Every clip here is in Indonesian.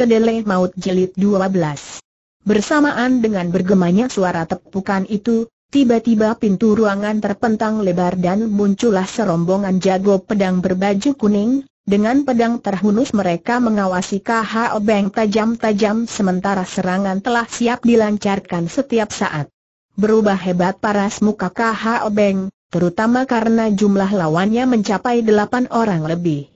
Kedele Maut jelit 12. Bersamaan dengan bergemanya suara tepukan itu, tiba-tiba pintu ruangan terpentang lebar dan muncullah serombongan jago pedang berbaju kuning, dengan pedang terhunus mereka mengawasi KHO Obeng tajam-tajam sementara serangan telah siap dilancarkan setiap saat. Berubah hebat paras muka KHO Obeng, terutama karena jumlah lawannya mencapai delapan orang lebih.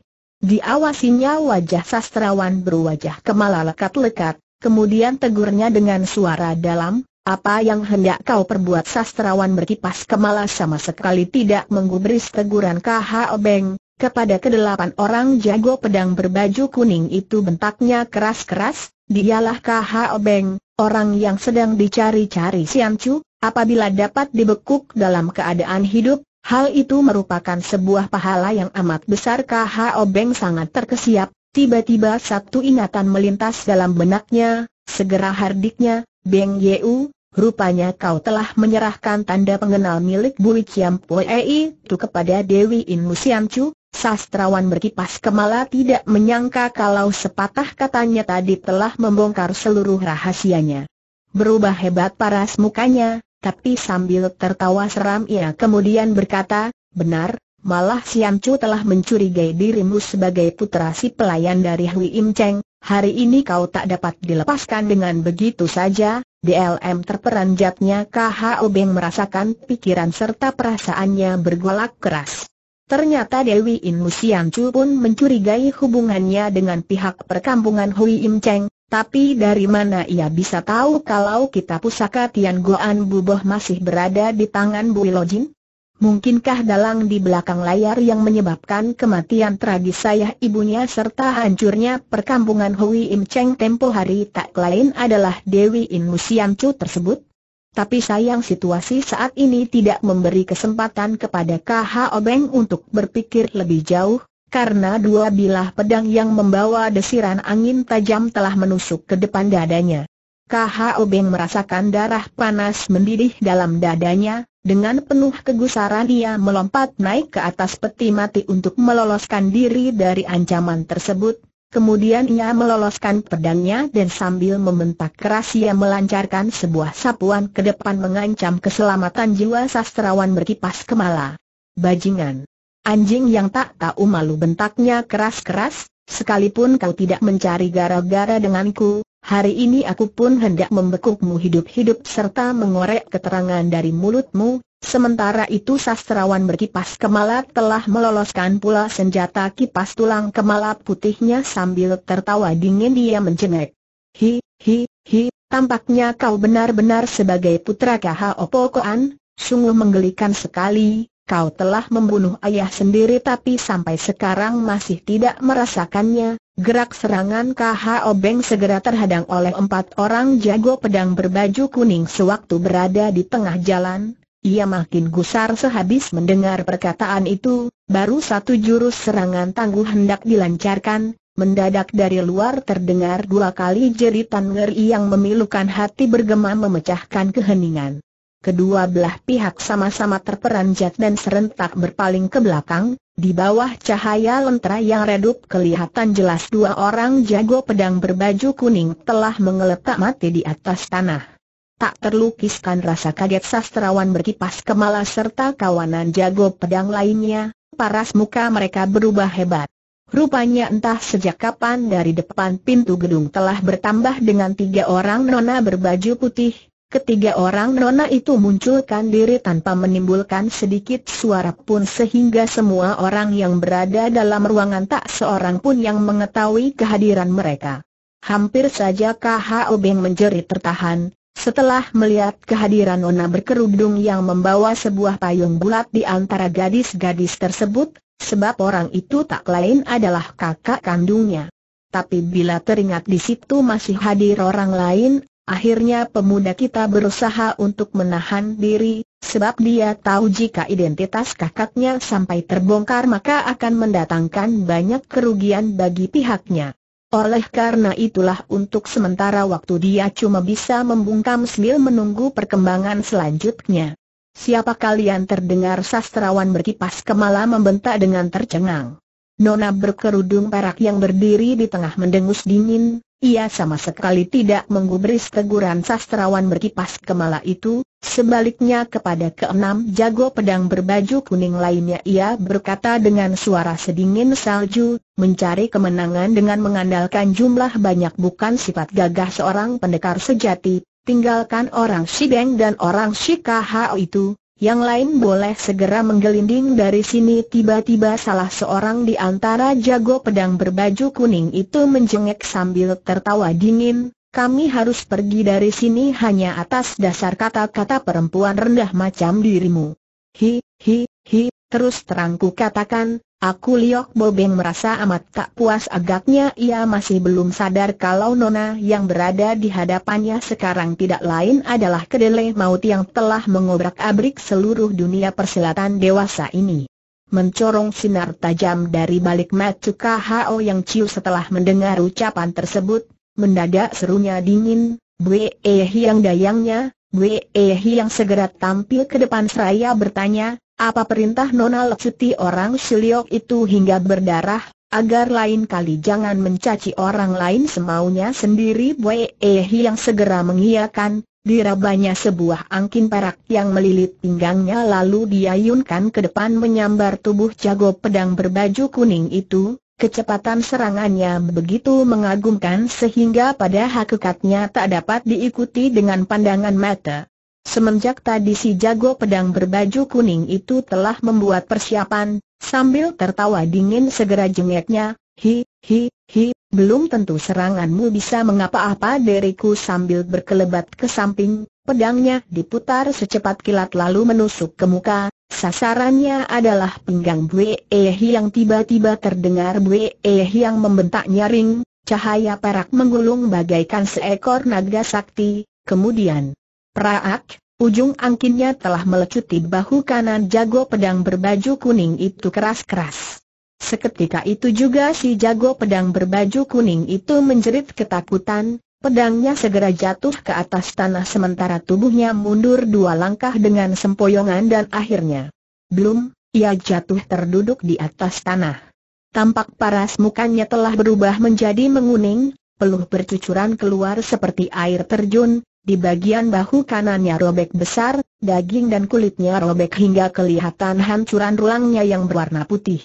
Diawasinya wajah sastrawan berwajah kemala lekat-lekat, kemudian tegurnya dengan suara dalam, apa yang hendak kau perbuat sastrawan berkipas kemala sama sekali tidak menggubris teguran KH Obeng, kepada kedelapan orang jago pedang berbaju kuning itu bentaknya keras-keras, dialah KH Obeng, orang yang sedang dicari-cari Siancu, apabila dapat dibekuk dalam keadaan hidup, Hal itu merupakan sebuah pahala yang amat besar Kha Obeng sangat terkesiap, tiba-tiba satu ingatan melintas dalam benaknya, segera hardiknya, Beng Yeu, rupanya kau telah menyerahkan tanda pengenal milik Bui Kiam Poe itu kepada Dewi In Musian Chu, sastrawan berkipas kemala tidak menyangka kalau sepatah katanya tadi telah membongkar seluruh rahasianya. Berubah hebat paras mukanya, tapi sambil tertawa seram ia kemudian berkata, benar, malah Sian Chu telah mencurigai dirimu sebagai putra si pelayan dari Hui Im Cheng, hari ini kau tak dapat dilepaskan dengan begitu saja, DLM terperanjatnya KH Obeng merasakan pikiran serta perasaannya bergolak keras. Ternyata Dewi Inmu Sian Chu pun mencurigai hubungannya dengan pihak perkampungan Hui Im Cheng, tapi dari mana ia bisa tahu kalau kita pusaka Tian Goan Buboh masih berada di tangan Builojin? Mungkinkah dalang di belakang layar yang menyebabkan kematian tragis sayah ibunya serta hancurnya perkampungan Hui Im Cheng tempo hari tak lain adalah Dewi In Musiam Chu tersebut? Tapi sayang situasi saat ini tidak memberi kesempatan kepada KH Obeng untuk berpikir lebih jauh, karena dua bilah pedang yang membawa desiran angin tajam telah menusuk ke depan dadanya. KHO Beng merasakan darah panas mendidih dalam dadanya, dengan penuh kegusaran ia melompat naik ke atas peti mati untuk meloloskan diri dari ancaman tersebut, kemudian ia meloloskan pedangnya dan sambil membentak keras ia melancarkan sebuah sapuan ke depan mengancam keselamatan jiwa sastrawan berkipas kemala. Bajingan Anjing yang tak tahu malu bentaknya keras-keras, sekalipun kau tidak mencari gara-gara denganku, hari ini aku pun hendak membekukmu hidup-hidup serta mengorek keterangan dari mulutmu, Sementara itu sastrawan berkipas Kemalat telah meloloskan pula senjata kipas tulang kemala putihnya sambil tertawa dingin dia menjenguk. Hi, hi, hi, tampaknya kau benar-benar sebagai putra Kaha Koan, sungguh menggelikan sekali, kau telah membunuh ayah sendiri tapi sampai sekarang masih tidak merasakannya. Gerak serangan KH Obeng segera terhadang oleh empat orang jago pedang berbaju kuning sewaktu berada di tengah jalan. Ia makin gusar sehabis mendengar perkataan itu, baru satu jurus serangan tangguh hendak dilancarkan, mendadak dari luar terdengar dua kali jeritan ngeri yang memilukan hati bergema memecahkan keheningan kedua belah pihak sama-sama terperanjat dan serentak berpaling ke belakang, di bawah cahaya lentera yang redup kelihatan jelas dua orang jago pedang berbaju kuning telah mengeletak mati di atas tanah. Tak terlukiskan rasa kaget sastrawan berkipas kemala serta kawanan jago pedang lainnya, paras muka mereka berubah hebat. Rupanya entah sejak kapan dari depan pintu gedung telah bertambah dengan tiga orang nona berbaju putih, Ketiga orang nona itu munculkan diri tanpa menimbulkan sedikit suara pun sehingga semua orang yang berada dalam ruangan tak seorang pun yang mengetahui kehadiran mereka. Hampir saja KH Obeng menjerit tertahan, setelah melihat kehadiran nona berkerudung yang membawa sebuah payung bulat di antara gadis-gadis tersebut, sebab orang itu tak lain adalah kakak kandungnya. Tapi bila teringat di situ masih hadir orang lain, Akhirnya pemuda kita berusaha untuk menahan diri, sebab dia tahu jika identitas kakaknya sampai terbongkar maka akan mendatangkan banyak kerugian bagi pihaknya. Oleh karena itulah untuk sementara waktu dia cuma bisa membungkam sambil menunggu perkembangan selanjutnya. Siapa kalian terdengar sastrawan berkipas kemala membentak dengan tercengang. Nona berkerudung perak yang berdiri di tengah mendengus dingin, ia sama sekali tidak menggubris teguran sastrawan berkipas kemala itu, sebaliknya kepada keenam jago pedang berbaju kuning lainnya ia berkata dengan suara sedingin salju, mencari kemenangan dengan mengandalkan jumlah banyak bukan sifat gagah seorang pendekar sejati, tinggalkan orang Sideng dan orang Shikaha itu, yang lain boleh segera menggelinding dari sini tiba-tiba salah seorang di antara jago pedang berbaju kuning itu menjengek sambil tertawa dingin, kami harus pergi dari sini hanya atas dasar kata-kata perempuan rendah macam dirimu. Hi, hi, hi, terus terangku katakan, Aku Liok Bobeng merasa amat tak puas agaknya ia masih belum sadar kalau Nona yang berada di hadapannya sekarang tidak lain adalah kedelai maut yang telah mengobrak-abrik seluruh dunia persilatan dewasa ini. Mencorong sinar tajam dari balik mata Hao yang ciu setelah mendengar ucapan tersebut, mendadak serunya dingin, Bwe yang eh dayangnya, Bwe yang eh segera tampil ke depan seraya bertanya, apa perintah Nona Lecuti orang Siliok itu hingga berdarah, agar lain kali jangan mencaci orang lain semaunya sendiri Bwe Ehi yang segera mengiyakan, dirabanya sebuah angkin perak yang melilit pinggangnya lalu diayunkan ke depan menyambar tubuh jago pedang berbaju kuning itu, kecepatan serangannya begitu mengagumkan sehingga pada hakikatnya tak dapat diikuti dengan pandangan mata. Semenjak tadi si jago pedang berbaju kuning itu telah membuat persiapan, sambil tertawa dingin segera jengeknya, hi, hi, hi, belum tentu seranganmu bisa mengapa-apa deriku sambil berkelebat ke samping, pedangnya diputar secepat kilat lalu menusuk ke muka, sasarannya adalah pinggang Bue Ehi yang tiba-tiba terdengar Bue Ehi yang membentak nyaring, cahaya perak menggulung bagaikan seekor naga sakti, kemudian... Praak, ujung angkinnya telah melecuti bahu kanan jago pedang berbaju kuning itu keras-keras. Seketika itu juga si jago pedang berbaju kuning itu menjerit ketakutan, pedangnya segera jatuh ke atas tanah sementara tubuhnya mundur dua langkah dengan sempoyongan dan akhirnya belum, ia jatuh terduduk di atas tanah. Tampak paras mukanya telah berubah menjadi menguning, peluh bercucuran keluar seperti air terjun, di bagian bahu kanannya robek besar, daging dan kulitnya robek hingga kelihatan hancuran ruangnya yang berwarna putih.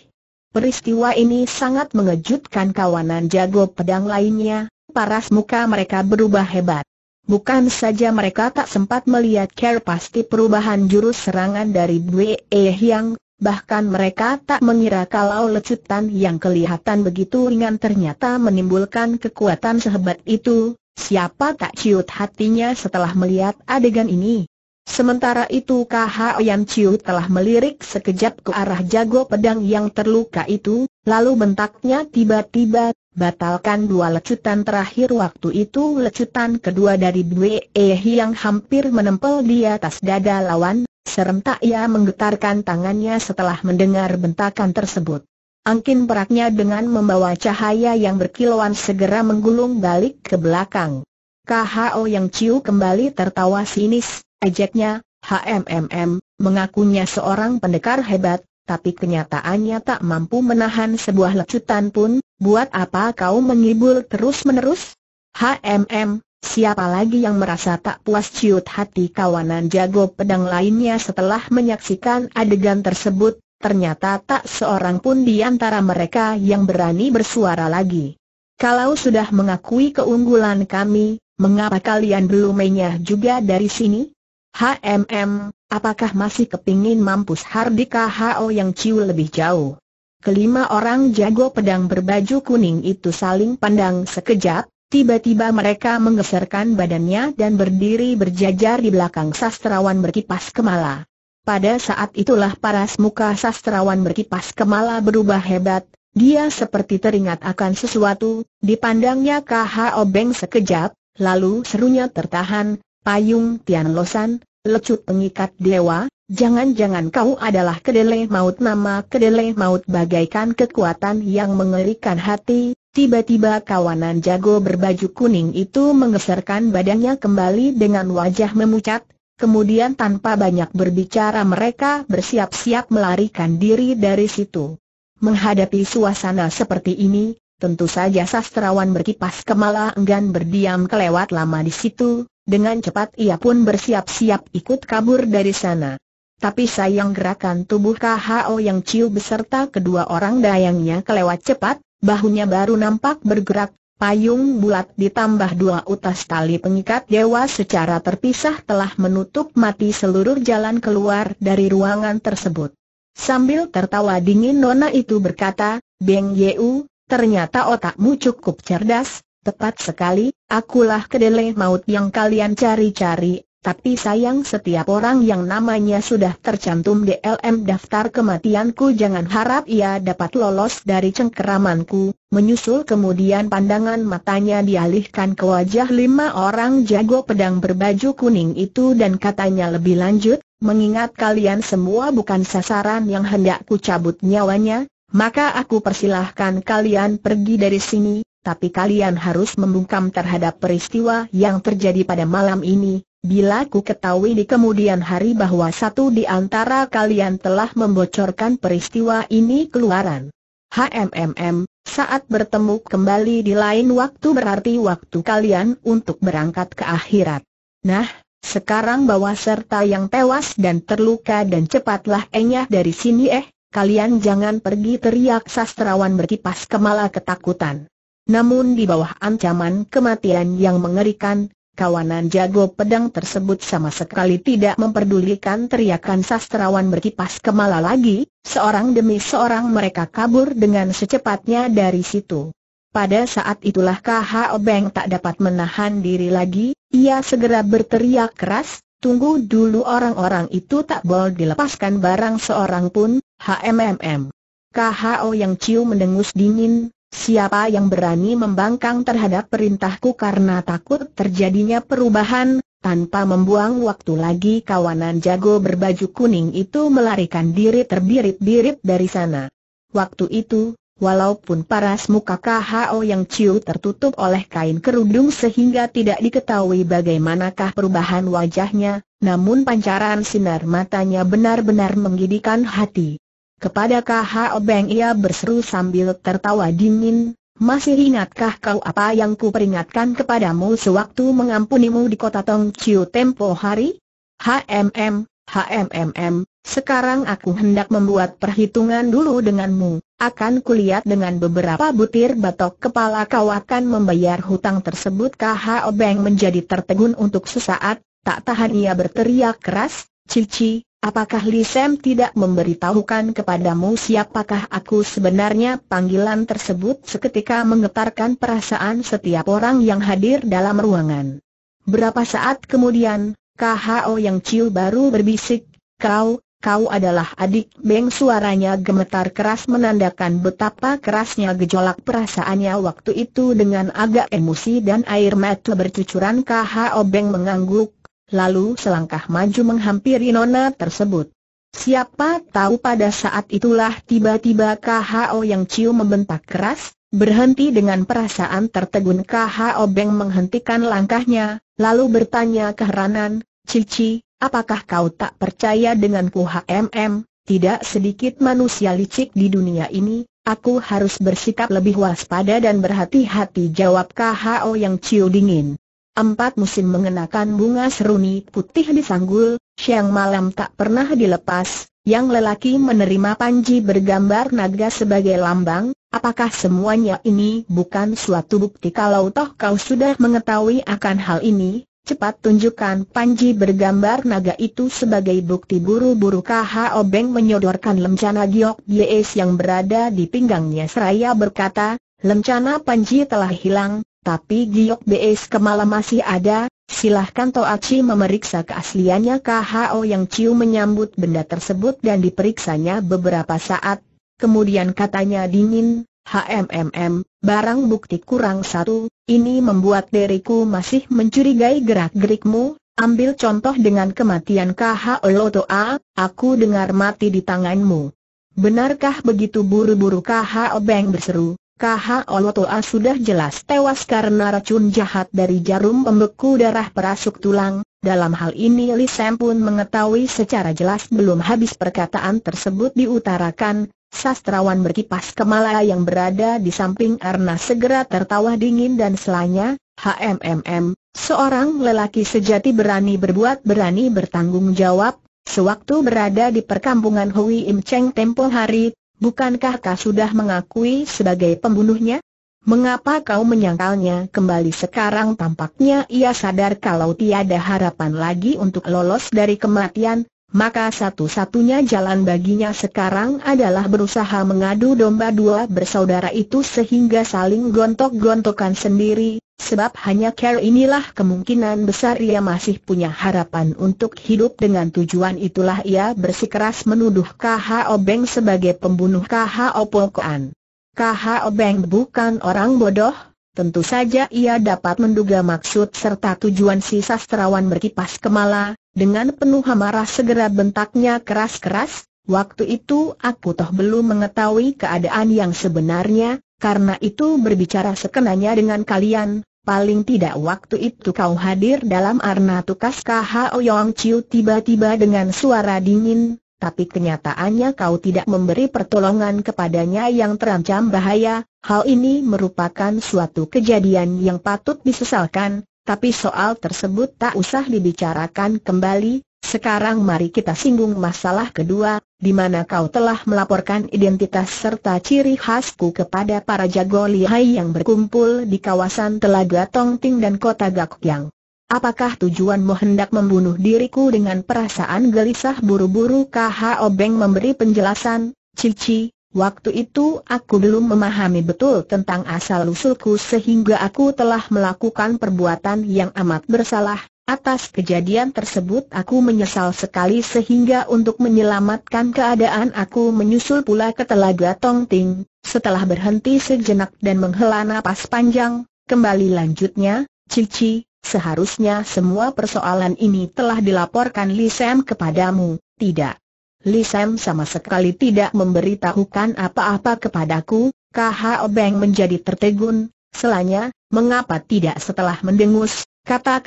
Peristiwa ini sangat mengejutkan kawanan jago pedang lainnya, paras muka mereka berubah hebat. Bukan saja mereka tak sempat melihat care pasti perubahan jurus serangan dari Dwe E Hyang, bahkan mereka tak mengira kalau lecutan yang kelihatan begitu ringan ternyata menimbulkan kekuatan sehebat itu, Siapa tak ciut hatinya setelah melihat adegan ini? Sementara itu KH Yam Chiu telah melirik sekejap ke arah jago pedang yang terluka itu, lalu bentaknya tiba-tiba, batalkan dua lecutan terakhir waktu itu lecutan kedua dari Bwe eh yang hampir menempel di atas dada lawan, serentak ia menggetarkan tangannya setelah mendengar bentakan tersebut. Angkin peraknya dengan membawa cahaya yang berkilauan segera menggulung balik ke belakang. KHO yang ciu kembali tertawa sinis, ejeknya, HMMM, mengakunya seorang pendekar hebat, tapi kenyataannya tak mampu menahan sebuah lecutan pun, buat apa kau mengibul terus-menerus? HMM, siapa lagi yang merasa tak puas ciut hati kawanan jago pedang lainnya setelah menyaksikan adegan tersebut, ternyata tak seorang pun di antara mereka yang berani bersuara lagi. Kalau sudah mengakui keunggulan kami, mengapa kalian belum menyah juga dari sini? HMM, apakah masih kepingin mampus Hardika HO yang ciu lebih jauh? Kelima orang jago pedang berbaju kuning itu saling pandang sekejap, tiba-tiba mereka menggeserkan badannya dan berdiri berjajar di belakang sastrawan berkipas kemala. Pada saat itulah paras muka sastrawan berkipas kemala berubah hebat, dia seperti teringat akan sesuatu, dipandangnya KH Obeng sekejap, lalu serunya tertahan, payung Tian Losan, lecut pengikat dewa, jangan-jangan kau adalah kedele maut nama kedele maut bagaikan kekuatan yang mengerikan hati, tiba-tiba kawanan jago berbaju kuning itu menggeserkan badannya kembali dengan wajah memucat, Kemudian tanpa banyak berbicara mereka bersiap-siap melarikan diri dari situ. Menghadapi suasana seperti ini, tentu saja sastrawan berkipas kemala enggan berdiam kelewat lama di situ, dengan cepat ia pun bersiap-siap ikut kabur dari sana. Tapi sayang gerakan tubuh KHO yang ciu beserta kedua orang dayangnya kelewat cepat, bahunya baru nampak bergerak, Payung bulat ditambah dua utas tali pengikat dewa secara terpisah telah menutup mati seluruh jalan keluar dari ruangan tersebut. Sambil tertawa dingin Nona itu berkata, Beng Yeu, ternyata otakmu cukup cerdas, tepat sekali, akulah kedele maut yang kalian cari-cari, tapi sayang setiap orang yang namanya sudah tercantum di LM daftar kematianku jangan harap ia dapat lolos dari cengkeramanku. Menyusul kemudian pandangan matanya dialihkan ke wajah lima orang jago pedang berbaju kuning itu dan katanya lebih lanjut, mengingat kalian semua bukan sasaran yang hendak ku cabut nyawanya, maka aku persilahkan kalian pergi dari sini, tapi kalian harus membungkam terhadap peristiwa yang terjadi pada malam ini, Bila ku ketahui di kemudian hari bahwa satu di antara kalian telah membocorkan peristiwa ini keluaran. HMMM, saat bertemu kembali di lain waktu berarti waktu kalian untuk berangkat ke akhirat. Nah, sekarang bawa serta yang tewas dan terluka dan cepatlah enyah dari sini eh, kalian jangan pergi teriak sastrawan berkipas kemala ketakutan. Namun di bawah ancaman kematian yang mengerikan, Kawanan jago pedang tersebut sama sekali tidak memperdulikan teriakan sastrawan berkipas kemala lagi, seorang demi seorang mereka kabur dengan secepatnya dari situ. Pada saat itulah KH Beng tak dapat menahan diri lagi, ia segera berteriak keras, tunggu dulu orang-orang itu tak boleh dilepaskan barang seorang pun, HMMM. KHO yang cium mendengus dingin, Siapa yang berani membangkang terhadap perintahku karena takut terjadinya perubahan, tanpa membuang waktu lagi kawanan jago berbaju kuning itu melarikan diri terbirit-birit dari sana. Waktu itu, walaupun paras muka KHO yang ciu tertutup oleh kain kerudung sehingga tidak diketahui bagaimanakah perubahan wajahnya, namun pancaran sinar matanya benar-benar menggidikan hati. Kepada kah Obeng ia berseru sambil tertawa dingin, masih ingatkah kau apa yang ku peringatkan kepadamu sewaktu mengampunimu di kota Tong Chiu tempo hari? HMM, HMMM, sekarang aku hendak membuat perhitungan dulu denganmu. Akan kulihat dengan beberapa butir batok kepala kau akan membayar hutang tersebut. KH Obeng menjadi tertegun untuk sesaat, tak tahan ia berteriak keras, Cici, Apakah Li tidak memberitahukan kepadamu siapakah aku sebenarnya? Panggilan tersebut seketika menggetarkan perasaan setiap orang yang hadir dalam ruangan. Berapa saat kemudian, KHO yang Ciu baru berbisik, kau, kau adalah adik Beng suaranya gemetar keras menandakan betapa kerasnya gejolak perasaannya waktu itu dengan agak emosi dan air mata bercucuran KHO Beng mengangguk, lalu selangkah maju menghampiri nona tersebut. Siapa tahu pada saat itulah tiba-tiba KHO yang cium membentak keras, berhenti dengan perasaan tertegun KHO Beng menghentikan langkahnya, lalu bertanya keheranan, Cici, apakah kau tak percaya dengan denganku HMM? Tidak sedikit manusia licik di dunia ini, aku harus bersikap lebih waspada dan berhati-hati jawab KHO yang ciu dingin. Empat musim mengenakan bunga seruni putih di sanggul, siang malam tak pernah dilepas, yang lelaki menerima panji bergambar naga sebagai lambang, apakah semuanya ini bukan suatu bukti kalau toh kau sudah mengetahui akan hal ini, cepat tunjukkan panji bergambar naga itu sebagai bukti buru-buru KH Obeng menyodorkan lencana Giok Yes yang berada di pinggangnya seraya berkata, lencana panji telah hilang, tapi Giok Beis Kemala masih ada, silahkan Toachi memeriksa keasliannya KHO yang Ciu menyambut benda tersebut dan diperiksanya beberapa saat. Kemudian katanya dingin, HMMM, barang bukti kurang satu, ini membuat diriku masih mencurigai gerak-gerikmu, ambil contoh dengan kematian KHO Loto A, aku dengar mati di tanganmu. Benarkah begitu buru-buru KHO Beng berseru, K.H.O.L.O.T.O.A. sudah jelas tewas karena racun jahat dari jarum pembeku darah perasuk tulang, dalam hal ini Li Sam pun mengetahui secara jelas belum habis perkataan tersebut diutarakan, sastrawan berkipas kemala yang berada di samping Arna segera tertawa dingin dan selanya, HMMM, seorang lelaki sejati berani berbuat berani bertanggung jawab, Sewaktu berada di perkampungan Hui Im Cheng tempo hari, Bukankah kau sudah mengakui sebagai pembunuhnya? Mengapa kau menyangkalnya kembali sekarang tampaknya ia sadar kalau tiada harapan lagi untuk lolos dari kematian, maka satu-satunya jalan baginya sekarang adalah berusaha mengadu domba dua bersaudara itu sehingga saling gontok-gontokan sendiri, sebab hanya care inilah kemungkinan besar ia masih punya harapan untuk hidup dengan tujuan itulah ia bersikeras menuduh KH Obeng sebagai pembunuh KH Opolkoan. KH Obeng bukan orang bodoh, Tentu saja ia dapat menduga maksud serta tujuan si sastrawan berkipas kemala, dengan penuh amarah segera bentaknya keras-keras, waktu itu aku toh belum mengetahui keadaan yang sebenarnya, karena itu berbicara sekenanya dengan kalian, paling tidak waktu itu kau hadir dalam arna tukas KHO Yong Chiu tiba-tiba dengan suara dingin, tapi kenyataannya kau tidak memberi pertolongan kepadanya yang terancam bahaya, hal ini merupakan suatu kejadian yang patut disesalkan, tapi soal tersebut tak usah dibicarakan kembali, sekarang mari kita singgung masalah kedua, di mana kau telah melaporkan identitas serta ciri khasku kepada para jago lihai yang berkumpul di kawasan Telaga Tongting dan Kota Gakyang. Apakah tujuanmu hendak membunuh diriku dengan perasaan gelisah buru-buru Kh Obeng memberi penjelasan, Cici, waktu itu aku belum memahami betul tentang asal-usulku sehingga aku telah melakukan perbuatan yang amat bersalah, atas kejadian tersebut aku menyesal sekali sehingga untuk menyelamatkan keadaan aku menyusul pula ke telaga Tongting, setelah berhenti sejenak dan menghela napas panjang, kembali lanjutnya, Cici, Seharusnya semua persoalan ini telah dilaporkan Li Sam kepadamu, tidak? Li Sam sama sekali tidak memberitahukan apa-apa kepadaku, Kh Obeng menjadi tertegun, selanya, mengapa tidak setelah mendengus, kata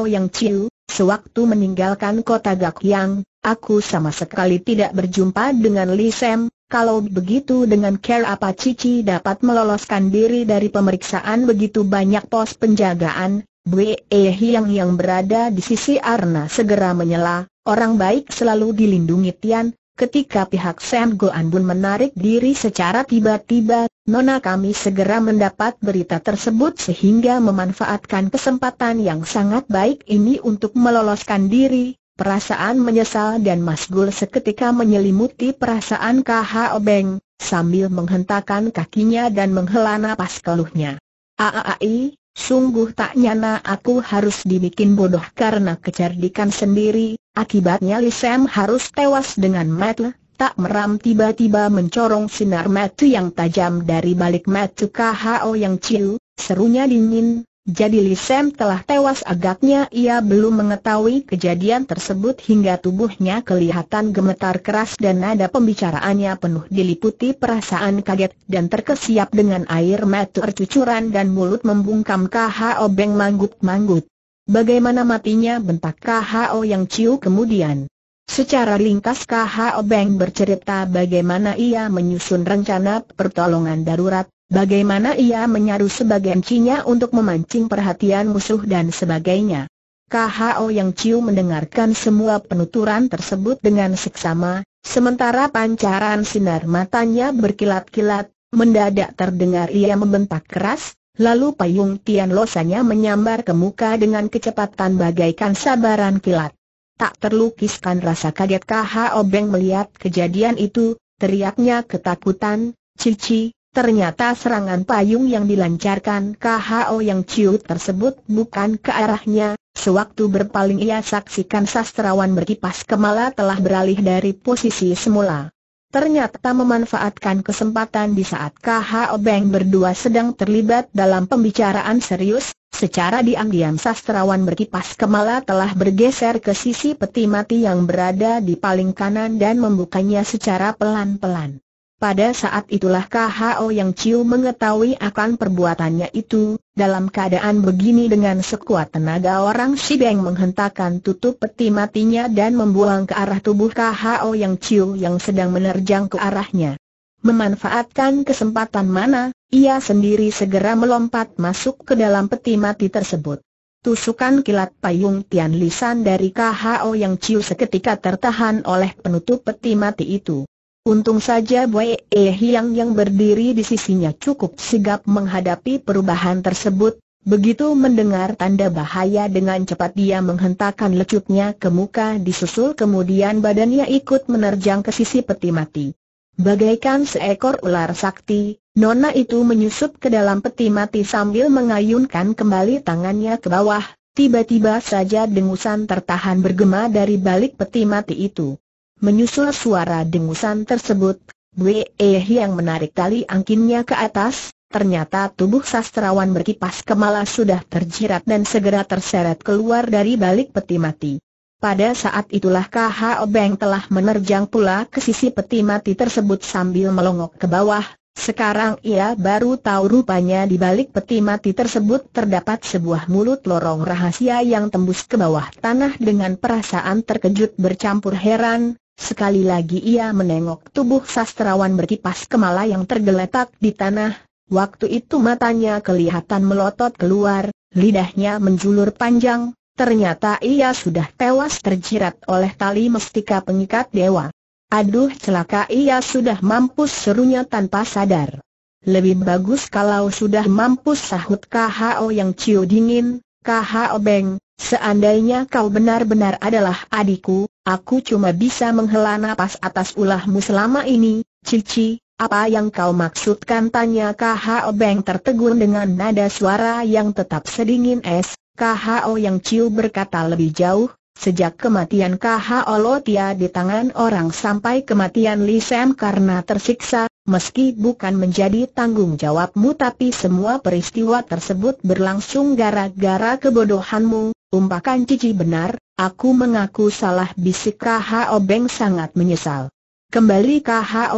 O Yang Chiu, sewaktu meninggalkan kota Gakyang, aku sama sekali tidak berjumpa dengan Li Sam, kalau begitu dengan care apa Cici dapat meloloskan diri dari pemeriksaan begitu banyak pos penjagaan, Bwe Hiang yang berada di sisi Arna segera menyela, orang baik selalu dilindungi Tian, ketika pihak Sam Goan Bun menarik diri secara tiba-tiba, Nona kami segera mendapat berita tersebut sehingga memanfaatkan kesempatan yang sangat baik ini untuk meloloskan diri, perasaan menyesal dan masgul seketika menyelimuti perasaan KH Obeng, sambil menghentakkan kakinya dan menghela napas keluhnya. Aaai, Sungguh tak nyana aku harus dibikin bodoh karena kecerdikan sendiri, akibatnya Lisem harus tewas dengan metle, tak meram tiba-tiba mencorong sinar metu yang tajam dari balik metu KHO yang ciu, serunya dingin, jadi Lisem telah tewas agaknya ia belum mengetahui kejadian tersebut hingga tubuhnya kelihatan gemetar keras dan nada pembicaraannya penuh diliputi perasaan kaget dan terkesiap dengan air mata tercucuran dan mulut membungkam KHO Beng manggut-manggut. Bagaimana matinya bentak KHO yang ciu kemudian. Secara ringkas KHO Beng bercerita bagaimana ia menyusun rencana pertolongan darurat bagaimana ia menyaru sebagai cinya untuk memancing perhatian musuh dan sebagainya. KHO yang Ciu mendengarkan semua penuturan tersebut dengan seksama, sementara pancaran sinar matanya berkilat-kilat, mendadak terdengar ia membentak keras, lalu payung Tian Losanya menyambar ke muka dengan kecepatan bagaikan sabaran kilat. Tak terlukiskan rasa kaget KHO Beng melihat kejadian itu, teriaknya ketakutan, Cici, Ternyata serangan payung yang dilancarkan KHO yang ciut tersebut bukan ke arahnya, sewaktu berpaling ia saksikan sastrawan berkipas kemala telah beralih dari posisi semula. Ternyata memanfaatkan kesempatan di saat KHO Beng berdua sedang terlibat dalam pembicaraan serius, secara diam-diam sastrawan berkipas kemala telah bergeser ke sisi peti mati yang berada di paling kanan dan membukanya secara pelan-pelan. Pada saat itulah KHO Yang Ciu mengetahui akan perbuatannya itu, dalam keadaan begini dengan sekuat tenaga orang Beng menghentakkan tutup peti matinya dan membuang ke arah tubuh KHO Yang Ciu yang sedang menerjang ke arahnya. Memanfaatkan kesempatan mana, ia sendiri segera melompat masuk ke dalam peti mati tersebut. Tusukan kilat payung Tian Lisan dari KHO Yang Ciu seketika tertahan oleh penutup peti mati itu. Untung saja Boy e. Hiang yang berdiri di sisinya cukup sigap menghadapi perubahan tersebut, begitu mendengar tanda bahaya dengan cepat dia menghentakkan lecutnya ke muka disusul kemudian badannya ikut menerjang ke sisi peti mati. Bagaikan seekor ular sakti, Nona itu menyusup ke dalam peti mati sambil mengayunkan kembali tangannya ke bawah, tiba-tiba saja dengusan tertahan bergema dari balik peti mati itu. Menyusul suara dengusan tersebut, Bwe yang menarik tali angkinnya ke atas, ternyata tubuh sastrawan berkipas kemala sudah terjerat dan segera terseret keluar dari balik peti mati. Pada saat itulah KH Obeng telah menerjang pula ke sisi peti mati tersebut sambil melongok ke bawah, sekarang ia baru tahu rupanya di balik peti mati tersebut terdapat sebuah mulut lorong rahasia yang tembus ke bawah tanah dengan perasaan terkejut bercampur heran, Sekali lagi ia menengok tubuh sastrawan berkipas kemala yang tergeletak di tanah, waktu itu matanya kelihatan melotot keluar, lidahnya menjulur panjang, ternyata ia sudah tewas terjerat oleh tali mestika pengikat dewa. Aduh celaka ia sudah mampus serunya tanpa sadar. Lebih bagus kalau sudah mampus sahut KHO yang ciu dingin, Kah Obeng, seandainya kau benar-benar adalah adikku, aku cuma bisa menghela nafas atas ulahmu selama ini, Cici, apa yang kau maksudkan tanya KHO Beng tertegun dengan nada suara yang tetap sedingin es, KHO yang Ciu berkata lebih jauh, Sejak kematian KH Olotia di tangan orang sampai kematian Li Sam karena tersiksa, meski bukan menjadi tanggung jawabmu tapi semua peristiwa tersebut berlangsung gara-gara kebodohanmu, umpakan cici benar, aku mengaku salah bisik KH Obeng sangat menyesal. Kembali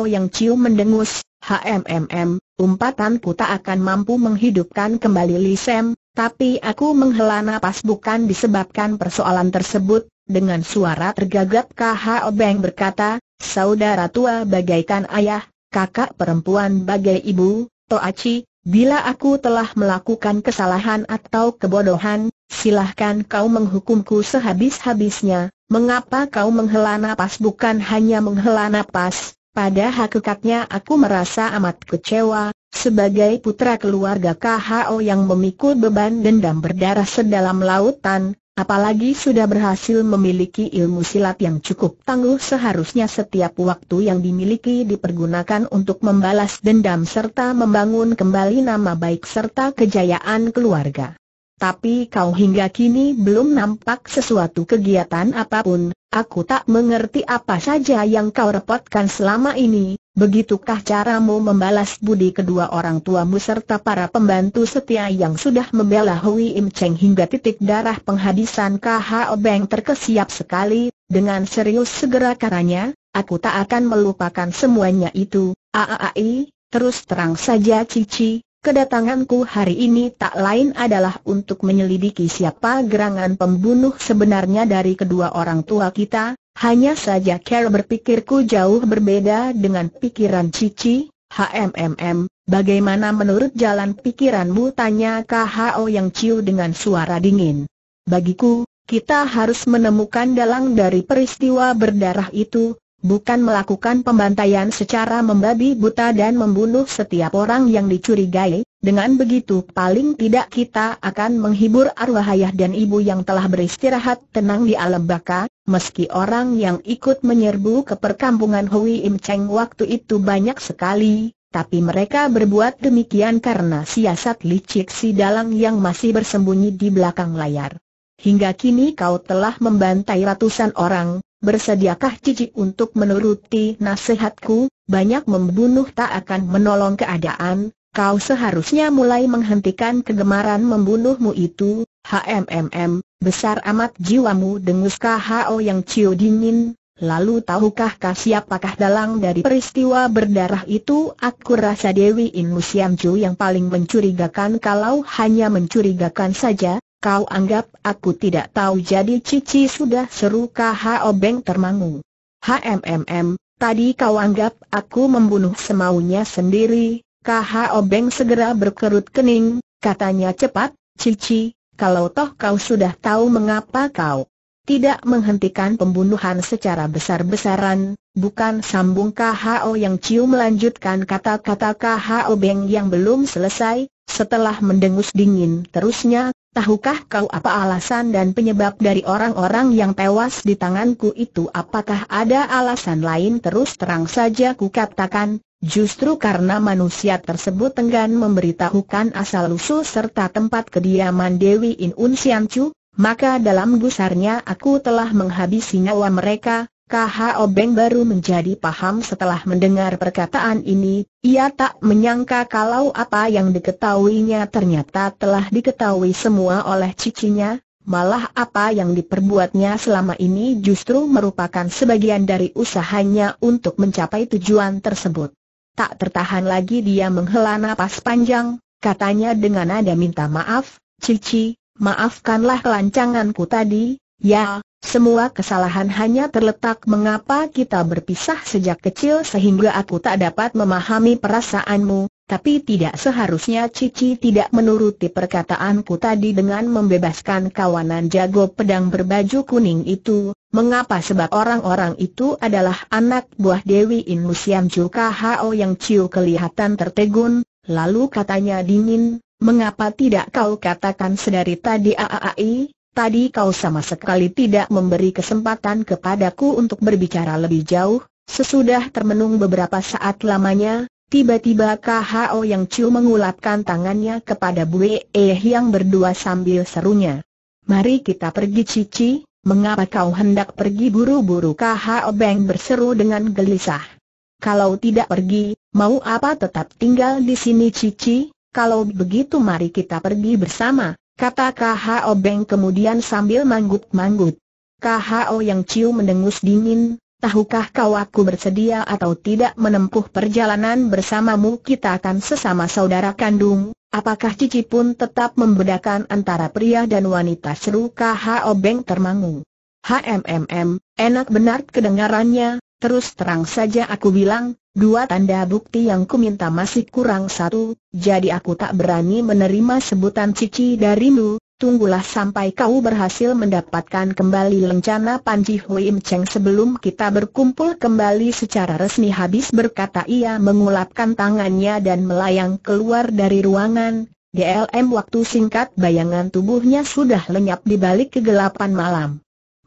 O yang cium mendengus, HMMM, umpatanku tak akan mampu menghidupkan kembali Li Sam, tapi aku menghela nafas bukan disebabkan persoalan tersebut, dengan suara tergagap KH Obeng berkata, saudara tua bagaikan ayah, kakak perempuan bagai ibu, Toachi. bila aku telah melakukan kesalahan atau kebodohan, silahkan kau menghukumku sehabis-habisnya, mengapa kau menghela nafas bukan hanya menghela nafas, pada hakikatnya aku merasa amat kecewa, sebagai putra keluarga KHO yang memikul beban dendam berdarah sedalam lautan, apalagi sudah berhasil memiliki ilmu silat yang cukup tangguh seharusnya setiap waktu yang dimiliki dipergunakan untuk membalas dendam serta membangun kembali nama baik serta kejayaan keluarga. Tapi kau hingga kini belum nampak sesuatu kegiatan apapun, aku tak mengerti apa saja yang kau repotkan selama ini, Begitukah caramu membalas budi kedua orang tuamu serta para pembantu setia yang sudah membela Hui Im Cheng hingga titik darah penghadisan KHO Beng terkesiap sekali, dengan serius segera karanya, aku tak akan melupakan semuanya itu, AAI, terus terang saja Cici, kedatanganku hari ini tak lain adalah untuk menyelidiki siapa gerangan pembunuh sebenarnya dari kedua orang tua kita, hanya saja Carol berpikirku jauh berbeda dengan pikiran Cici, HMMM, bagaimana menurut jalan pikiranmu tanya KHO yang ciu dengan suara dingin. Bagiku, kita harus menemukan dalang dari peristiwa berdarah itu, bukan melakukan pembantaian secara membabi buta dan membunuh setiap orang yang dicurigai, dengan begitu paling tidak kita akan menghibur arwah ayah dan ibu yang telah beristirahat tenang di alam baka, meski orang yang ikut menyerbu ke perkampungan Hui Im Cheng waktu itu banyak sekali, tapi mereka berbuat demikian karena siasat licik si dalang yang masih bersembunyi di belakang layar. Hingga kini kau telah membantai ratusan orang, bersediakah cici untuk menuruti nasihatku, banyak membunuh tak akan menolong keadaan, kau seharusnya mulai menghentikan kegemaran membunuhmu itu, HMMM, besar amat jiwamu dengus KHO yang ciu dingin, lalu tahukah kah siapakah dalang dari peristiwa berdarah itu? Aku rasa Dewi Inu Siamju yang paling mencurigakan kalau hanya mencurigakan saja, kau anggap aku tidak tahu jadi Cici sudah seru KHO Beng termangu. HMMM, tadi kau anggap aku membunuh semaunya sendiri, KHO Beng segera berkerut kening, katanya cepat, Cici, kalau toh kau sudah tahu mengapa kau tidak menghentikan pembunuhan secara besar-besaran, bukan sambung KHO yang cium melanjutkan kata-kata KHO Beng yang belum selesai, setelah mendengus dingin terusnya, tahukah kau apa alasan dan penyebab dari orang-orang yang tewas di tanganku itu apakah ada alasan lain terus terang saja ku katakan, Justru karena manusia tersebut enggan memberitahukan asal-usul serta tempat kediaman Dewi In Un Sian Chu, maka dalam gusarnya aku telah menghabisi nyawa mereka, Kh Obeng baru menjadi paham setelah mendengar perkataan ini, ia tak menyangka kalau apa yang diketahuinya ternyata telah diketahui semua oleh cicinya, Malah apa yang diperbuatnya selama ini justru merupakan sebagian dari usahanya untuk mencapai tujuan tersebut. Tak tertahan lagi dia menghela napas panjang, katanya dengan nada minta maaf, Cici, maafkanlah kelancanganku tadi, ya, semua kesalahan hanya terletak mengapa kita berpisah sejak kecil sehingga aku tak dapat memahami perasaanmu, tapi tidak seharusnya Cici tidak menuruti perkataanku tadi dengan membebaskan kawanan jago pedang berbaju kuning itu, Mengapa sebab orang-orang itu adalah anak buah Dewi In Musiam Chu yang Ciu kelihatan tertegun, lalu katanya dingin, mengapa tidak kau katakan sedari tadi AAI, tadi kau sama sekali tidak memberi kesempatan kepadaku untuk berbicara lebih jauh, sesudah termenung beberapa saat lamanya, tiba-tiba K.H.O yang Ciu mengulapkan tangannya kepada Bu Eh yang berdua sambil serunya. Mari kita pergi Cici, Mengapa kau hendak pergi buru-buru KHO Beng berseru dengan gelisah. Kalau tidak pergi, mau apa tetap tinggal di sini Cici? Kalau begitu mari kita pergi bersama, kata KHO Beng kemudian sambil manggut-manggut. KHO yang ciu mendengus dingin, Tahukah kau aku bersedia atau tidak menempuh perjalanan bersamamu kita akan sesama saudara kandung? Apakah Cici pun tetap membedakan antara pria dan wanita seru KHO Beng termangu? HMMM, enak benar kedengarannya, terus terang saja aku bilang, dua tanda bukti yang ku minta masih kurang satu, jadi aku tak berani menerima sebutan Cici darimu, tunggulah sampai kau berhasil mendapatkan kembali lencana Panji Hui Cheng sebelum kita berkumpul kembali secara resmi habis berkata ia mengulapkan tangannya dan melayang keluar dari ruangan, DLM waktu singkat bayangan tubuhnya sudah lenyap di balik kegelapan malam.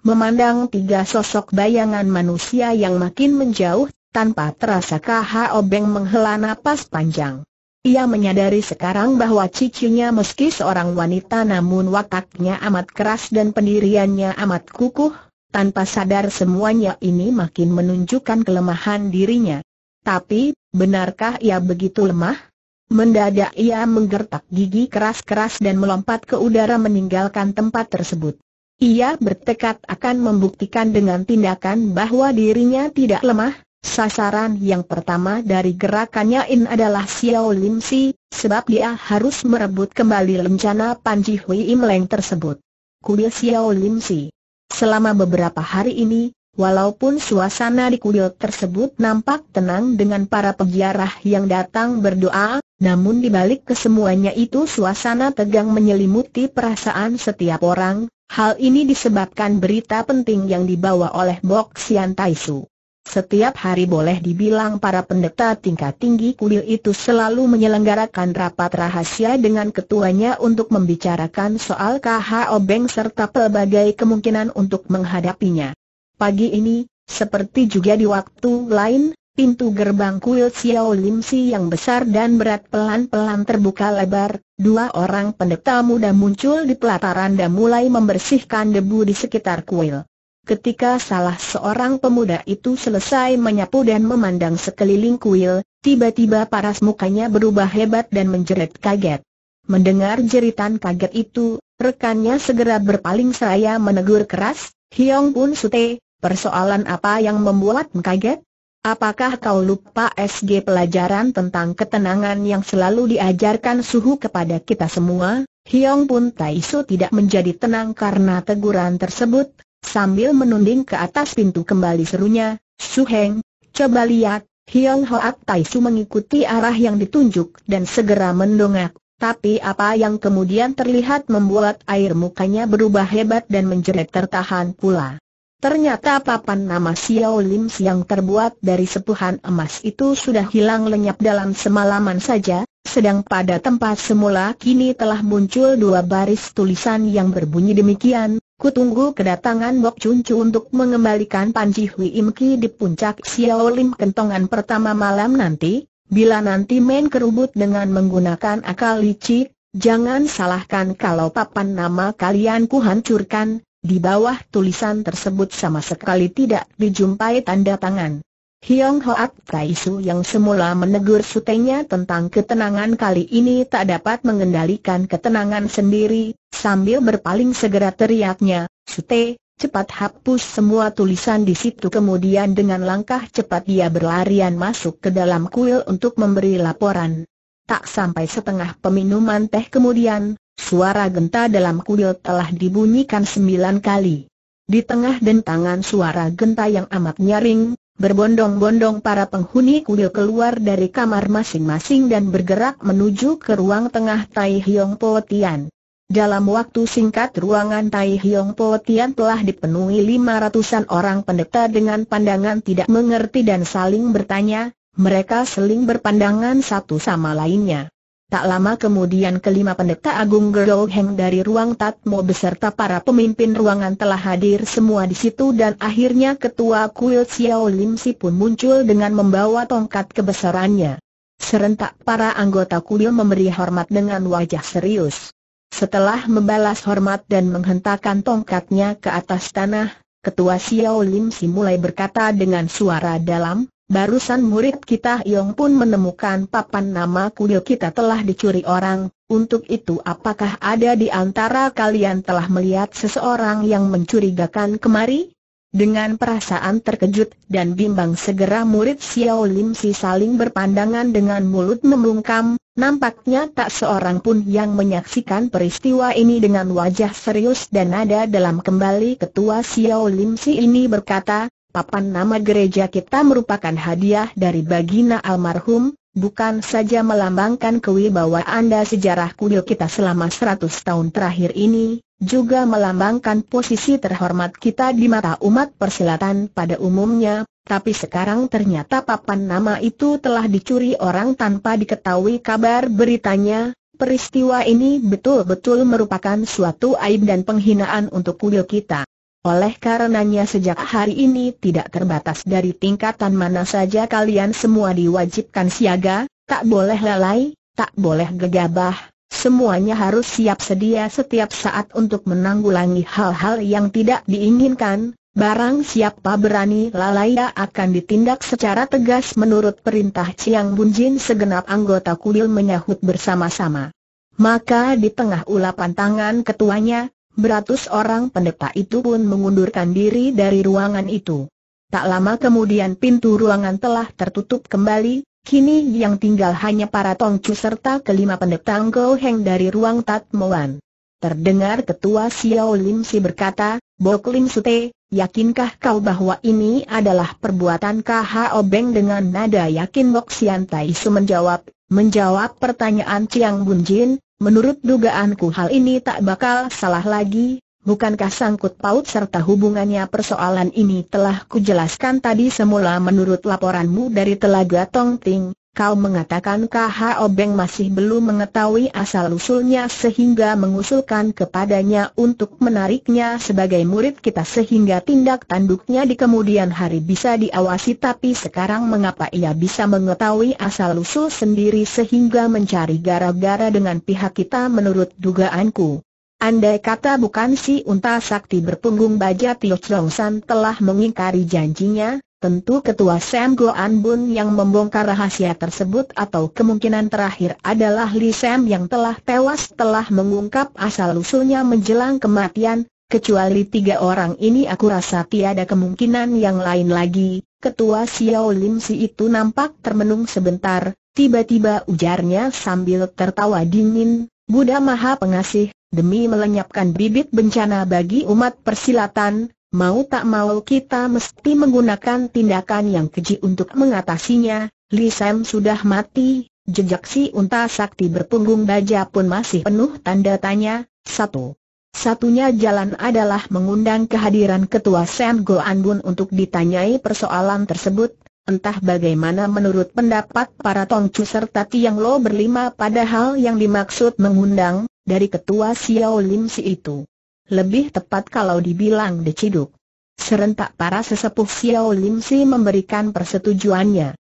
Memandang tiga sosok bayangan manusia yang makin menjauh, tanpa terasa KHO Obeng menghela napas panjang. Ia menyadari sekarang bahwa cicinya meski seorang wanita namun wataknya amat keras dan pendiriannya amat kukuh, tanpa sadar semuanya ini makin menunjukkan kelemahan dirinya. Tapi, benarkah ia begitu lemah? Mendadak ia menggertak gigi keras-keras dan melompat ke udara meninggalkan tempat tersebut. Ia bertekad akan membuktikan dengan tindakan bahwa dirinya tidak lemah, Sasaran yang pertama dari gerakannya In adalah Xiao Lim Si, sebab dia harus merebut kembali lencana Panji Hui Leng tersebut. Kuil Xiao Lim Si. Selama beberapa hari ini, walaupun suasana di kuil tersebut nampak tenang dengan para peziarah yang datang berdoa, namun dibalik kesemuanya itu suasana tegang menyelimuti perasaan setiap orang. Hal ini disebabkan berita penting yang dibawa oleh Bok Sian Taisu. Setiap hari boleh dibilang para pendeta tingkat tinggi kuil itu selalu menyelenggarakan rapat rahasia dengan ketuanya untuk membicarakan soal KH Obeng serta pelbagai kemungkinan untuk menghadapinya. Pagi ini, seperti juga di waktu lain, pintu gerbang kuil Xiao Lim Si yang besar dan berat pelan-pelan terbuka lebar, dua orang pendeta muda muncul di pelataran dan mulai membersihkan debu di sekitar kuil. Ketika salah seorang pemuda itu selesai menyapu dan memandang sekeliling kuil, tiba-tiba paras mukanya berubah hebat dan menjerit kaget. Mendengar jeritan kaget itu, rekannya segera berpaling seraya menegur keras, Hiong Pun Sute, persoalan apa yang membuat kaget? Apakah kau lupa SG pelajaran tentang ketenangan yang selalu diajarkan suhu kepada kita semua? Hiong pun Taisu tidak menjadi tenang karena teguran tersebut, Sambil menunding ke atas pintu kembali serunya, Su Heng, coba lihat, Hiong Hoak Tai Su mengikuti arah yang ditunjuk dan segera mendongak. Tapi apa yang kemudian terlihat membuat air mukanya berubah hebat dan menjerit tertahan pula. Ternyata papan nama Xiao Lim yang terbuat dari sepuhan emas itu sudah hilang lenyap dalam semalaman saja, sedang pada tempat semula kini telah muncul dua baris tulisan yang berbunyi demikian, Ku tunggu kedatangan Bok Chu untuk mengembalikan Panji Hui Im Ki di puncak Xiao Lim kentongan pertama malam nanti. Bila nanti main kerubut dengan menggunakan akal licik, jangan salahkan kalau papan nama kalian ku hancurkan. Di bawah tulisan tersebut sama sekali tidak dijumpai tanda tangan. Hiong Hoat Kaisu yang semula menegur sutenya tentang ketenangan kali ini tak dapat mengendalikan ketenangan sendiri, sambil berpaling segera teriaknya, Sute, cepat hapus semua tulisan di situ kemudian dengan langkah cepat dia berlarian masuk ke dalam kuil untuk memberi laporan. Tak sampai setengah peminuman teh kemudian, suara genta dalam kuil telah dibunyikan sembilan kali. Di tengah dentangan suara genta yang amat nyaring, Berbondong-bondong para penghuni kuil keluar dari kamar masing-masing dan bergerak menuju ke ruang tengah Tai Hiong Po Tian. Dalam waktu singkat ruangan Tai Hiong Po Tian telah dipenuhi lima ratusan orang pendeta dengan pandangan tidak mengerti dan saling bertanya, mereka seling berpandangan satu sama lainnya. Tak lama kemudian kelima pendeta agung Gerdo Heng dari ruang tatmo beserta para pemimpin ruangan telah hadir semua di situ dan akhirnya ketua kuil Xiao Lim Si pun muncul dengan membawa tongkat kebesarannya. Serentak para anggota kuil memberi hormat dengan wajah serius. Setelah membalas hormat dan menghentakkan tongkatnya ke atas tanah, ketua Xiao Lim Si mulai berkata dengan suara dalam, Barusan murid kita Yong pun menemukan papan nama kuil kita telah dicuri orang, untuk itu apakah ada di antara kalian telah melihat seseorang yang mencurigakan kemari? Dengan perasaan terkejut dan bimbang segera murid Xiao Lim Si saling berpandangan dengan mulut membungkam, nampaknya tak seorang pun yang menyaksikan peristiwa ini dengan wajah serius dan nada dalam kembali ketua Xiao Lim Si ini berkata, papan nama gereja kita merupakan hadiah dari Bagina almarhum, bukan saja melambangkan kewibawaan dan sejarah kuil kita selama 100 tahun terakhir ini, juga melambangkan posisi terhormat kita di mata umat persilatan pada umumnya, tapi sekarang ternyata papan nama itu telah dicuri orang tanpa diketahui kabar beritanya, Peristiwa ini betul-betul merupakan suatu aib dan penghinaan untuk kuil kita. Oleh karenanya sejak hari ini tidak terbatas dari tingkatan mana saja kalian semua diwajibkan siaga, tak boleh lalai, tak boleh gegabah, semuanya harus siap sedia setiap saat untuk menanggulangi hal-hal yang tidak diinginkan, Barang siapa berani lalai akan ditindak secara tegas menurut perintah Ciang Bunjin segenap anggota kuil menyahut bersama-sama. Maka di tengah ulapan tangan ketuanya, Beratus orang pendeta itu pun mengundurkan diri dari ruangan itu. Tak lama kemudian pintu ruangan telah tertutup kembali, kini yang tinggal hanya para tongcu serta kelima pendeta Ngo Heng dari ruang Tatmoan. Terdengar ketua Xiao Lim Si berkata, Boklim Sute, yakinkah kau bahwa ini adalah perbuatan KHO Beng dengan nada yakin Bok Sian Tai Su menjawab, menjawab pertanyaan Chiang Bun Jin, menurut dugaanku hal ini tak bakal salah lagi, bukankah sangkut paut serta hubungannya persoalan ini telah kujelaskan tadi semula menurut laporanmu dari Telaga Tongting, Kau mengatakan KH Obeng masih belum mengetahui asal-usulnya sehingga mengusulkan kepadanya untuk menariknya sebagai murid kita sehingga tindak tanduknya di kemudian hari bisa diawasi tapi sekarang mengapa ia bisa mengetahui asal-usul sendiri sehingga mencari gara-gara dengan pihak kita menurut dugaanku. Andai kata bukan si unta sakti berpunggung baja Tio Chong San telah mengingkari janjinya, Tentu ketua Sam Goan Bun yang membongkar rahasia tersebut atau kemungkinan terakhir adalah Lee Sam yang telah tewas telah mengungkap asal-usulnya menjelang kematian, kecuali tiga orang ini aku rasa tiada kemungkinan yang lain lagi, ketua Xiao Lim Si itu nampak termenung sebentar, tiba-tiba ujarnya sambil tertawa dingin, Buddha Maha Pengasih, demi melenyapkan bibit bencana bagi umat persilatan, Mau tak mau kita mesti menggunakan tindakan yang keji untuk mengatasinya, Li Sam sudah mati, jejak si unta sakti berpunggung baja pun masih penuh tanda tanya, satu. Satunya jalan adalah mengundang kehadiran ketua Sam Go Anbun untuk ditanyai persoalan tersebut, entah bagaimana menurut pendapat para Tongcu serta Tiang Lo berlima padahal yang dimaksud mengundang, dari ketua Xiao Lim si itu lebih tepat kalau dibilang diciduk. Serentak para sesepuh Xiao Lim Si memberikan persetujuannya.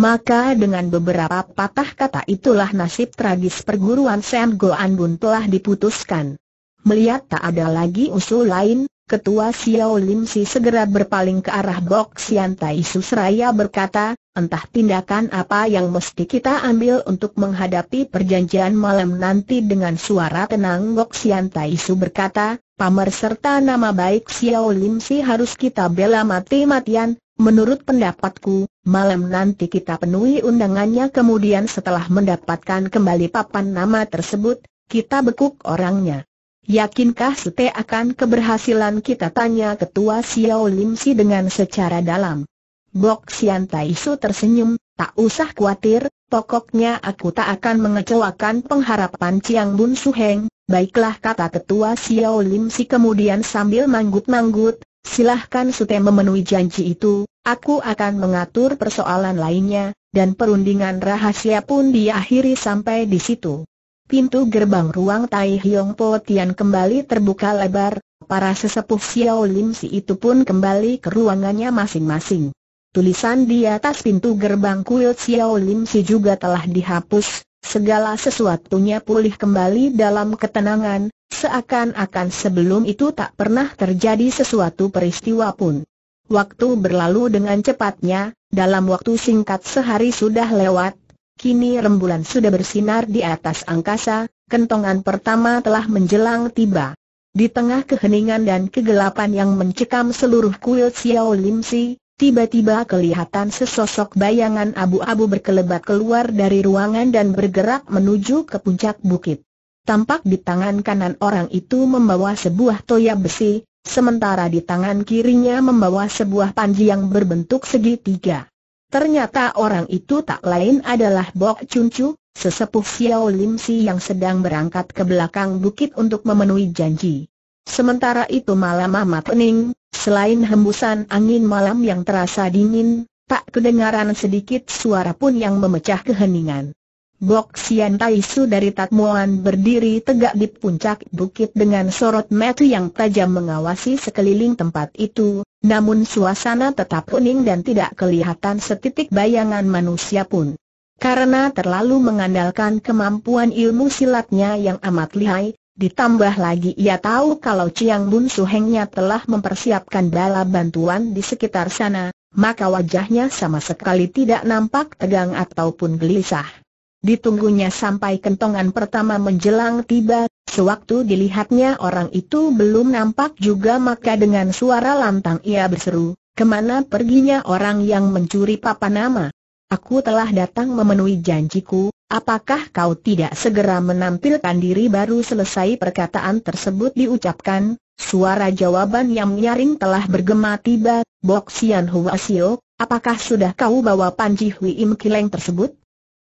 Maka dengan beberapa patah kata itulah nasib tragis perguruan Sam An Bun telah diputuskan. Melihat tak ada lagi usul lain, Ketua Xiao Lim Si segera berpaling ke arah Bok Sian Tai Susraya berkata, Entah tindakan apa yang mesti kita ambil untuk menghadapi perjanjian malam nanti dengan suara tenang Gok Sian Tai berkata, pamer serta nama baik Xiao Lim Si harus kita bela mati-matian, menurut pendapatku, malam nanti kita penuhi undangannya kemudian setelah mendapatkan kembali papan nama tersebut, kita bekuk orangnya. Yakinkah sete akan keberhasilan kita tanya ketua Xiao Lim Si dengan secara dalam. Bok Sian Taisu tersenyum, tak usah khawatir, pokoknya aku tak akan mengecewakan pengharapan Chiang Bun Su heng. baiklah kata ketua Xiao Lim Si kemudian sambil manggut-manggut, silahkan Sute memenuhi janji itu, aku akan mengatur persoalan lainnya, dan perundingan rahasia pun diakhiri sampai di situ. Pintu gerbang ruang Tai Hiong Po Tian kembali terbuka lebar, para sesepuh Xiao Lim Si itu pun kembali ke ruangannya masing-masing. Tulisan di atas pintu gerbang kuil Xiao Lim Si juga telah dihapus, segala sesuatunya pulih kembali dalam ketenangan, seakan-akan sebelum itu tak pernah terjadi sesuatu peristiwa pun. Waktu berlalu dengan cepatnya, dalam waktu singkat sehari sudah lewat, kini rembulan sudah bersinar di atas angkasa, kentongan pertama telah menjelang tiba. Di tengah keheningan dan kegelapan yang mencekam seluruh kuil Xiao Lim Si, Tiba-tiba kelihatan sesosok bayangan abu-abu berkelebat keluar dari ruangan dan bergerak menuju ke puncak bukit. Tampak di tangan kanan orang itu membawa sebuah toya besi, sementara di tangan kirinya membawa sebuah panji yang berbentuk segitiga. Ternyata orang itu tak lain adalah Bok Chuncu, sesepuh Xiao Lim Si yang sedang berangkat ke belakang bukit untuk memenuhi janji. Sementara itu malam amat pening, selain hembusan angin malam yang terasa dingin, tak kedengaran sedikit suara pun yang memecah keheningan. Bok Sian Tai dari Tatmuan berdiri tegak di puncak bukit dengan sorot mata yang tajam mengawasi sekeliling tempat itu, namun suasana tetap kuning dan tidak kelihatan setitik bayangan manusia pun. Karena terlalu mengandalkan kemampuan ilmu silatnya yang amat lihai, Ditambah lagi ia tahu kalau Chiang Bun Suhengnya telah mempersiapkan bala bantuan di sekitar sana, maka wajahnya sama sekali tidak nampak tegang ataupun gelisah. Ditunggunya sampai kentongan pertama menjelang tiba, sewaktu dilihatnya orang itu belum nampak juga maka dengan suara lantang ia berseru, kemana perginya orang yang mencuri papa nama? Aku telah datang memenuhi janjiku, Apakah kau tidak segera menampilkan diri baru selesai perkataan tersebut diucapkan? Suara jawaban yang nyaring telah bergema tiba, Bok Sian Hua Sio, apakah sudah kau bawa Panji Hui Im Kileng tersebut?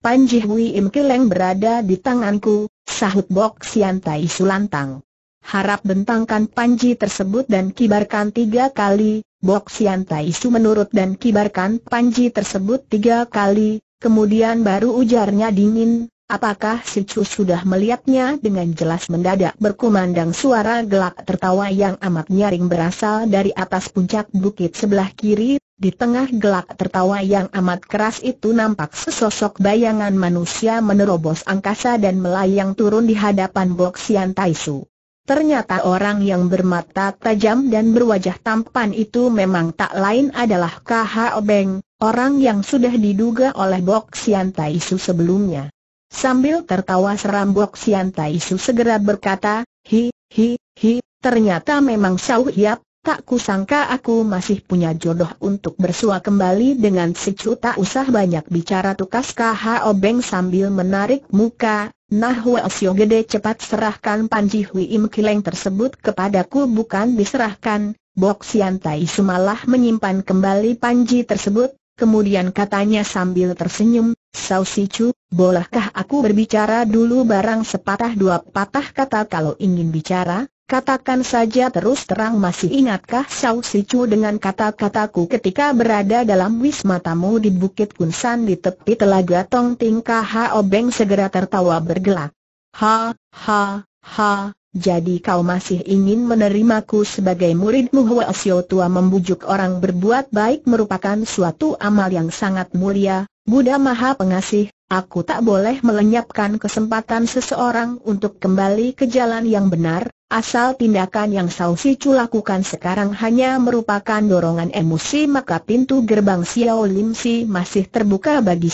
Panji Hui Im Kileng berada di tanganku, sahut Bok Sian Tai Sulantang. Harap bentangkan Panji tersebut dan kibarkan tiga kali, Bok Sian Tai Su menurut dan kibarkan Panji tersebut tiga kali, Kemudian baru ujarnya dingin, apakah si Chu sudah melihatnya dengan jelas mendadak berkumandang suara gelak tertawa yang amat nyaring berasal dari atas puncak bukit sebelah kiri, di tengah gelak tertawa yang amat keras itu nampak sesosok bayangan manusia menerobos angkasa dan melayang turun di hadapan Bok Sian Taisu. Ternyata orang yang bermata tajam dan berwajah tampan itu memang tak lain adalah K.H. Obeng, orang yang sudah diduga oleh Bok Sian Taisu sebelumnya. Sambil tertawa seram Bok Sian Taisu segera berkata, Hi, hi, hi, ternyata memang Sau Hiap, Tak kusangka aku masih punya jodoh untuk bersua kembali dengan si Cu tak usah banyak bicara tukas KH Obeng sambil menarik muka. Nah Welsio Gede cepat serahkan Panji Hui Im Kileng tersebut kepadaku bukan diserahkan. Bok Sian Tai Sumalah menyimpan kembali Panji tersebut, kemudian katanya sambil tersenyum, Sao Si Chu, bolehkah aku berbicara dulu barang sepatah dua patah kata kalau ingin bicara? Katakan saja terus terang masih ingatkah Xiao Sichu dengan kata-kataku ketika berada dalam wisma tamu di Bukit Kunsan di tepi telaga Tong Ting Hao Beng segera tertawa bergelak. Ha, ha, ha, jadi kau masih ingin menerimaku sebagai muridmu Hua Xiao Tua membujuk orang berbuat baik merupakan suatu amal yang sangat mulia, Buddha Maha Pengasih, aku tak boleh melenyapkan kesempatan seseorang untuk kembali ke jalan yang benar, Asal tindakan yang Chu lakukan sekarang hanya merupakan dorongan emosi maka pintu gerbang Xiao Lim Si masih terbuka bagi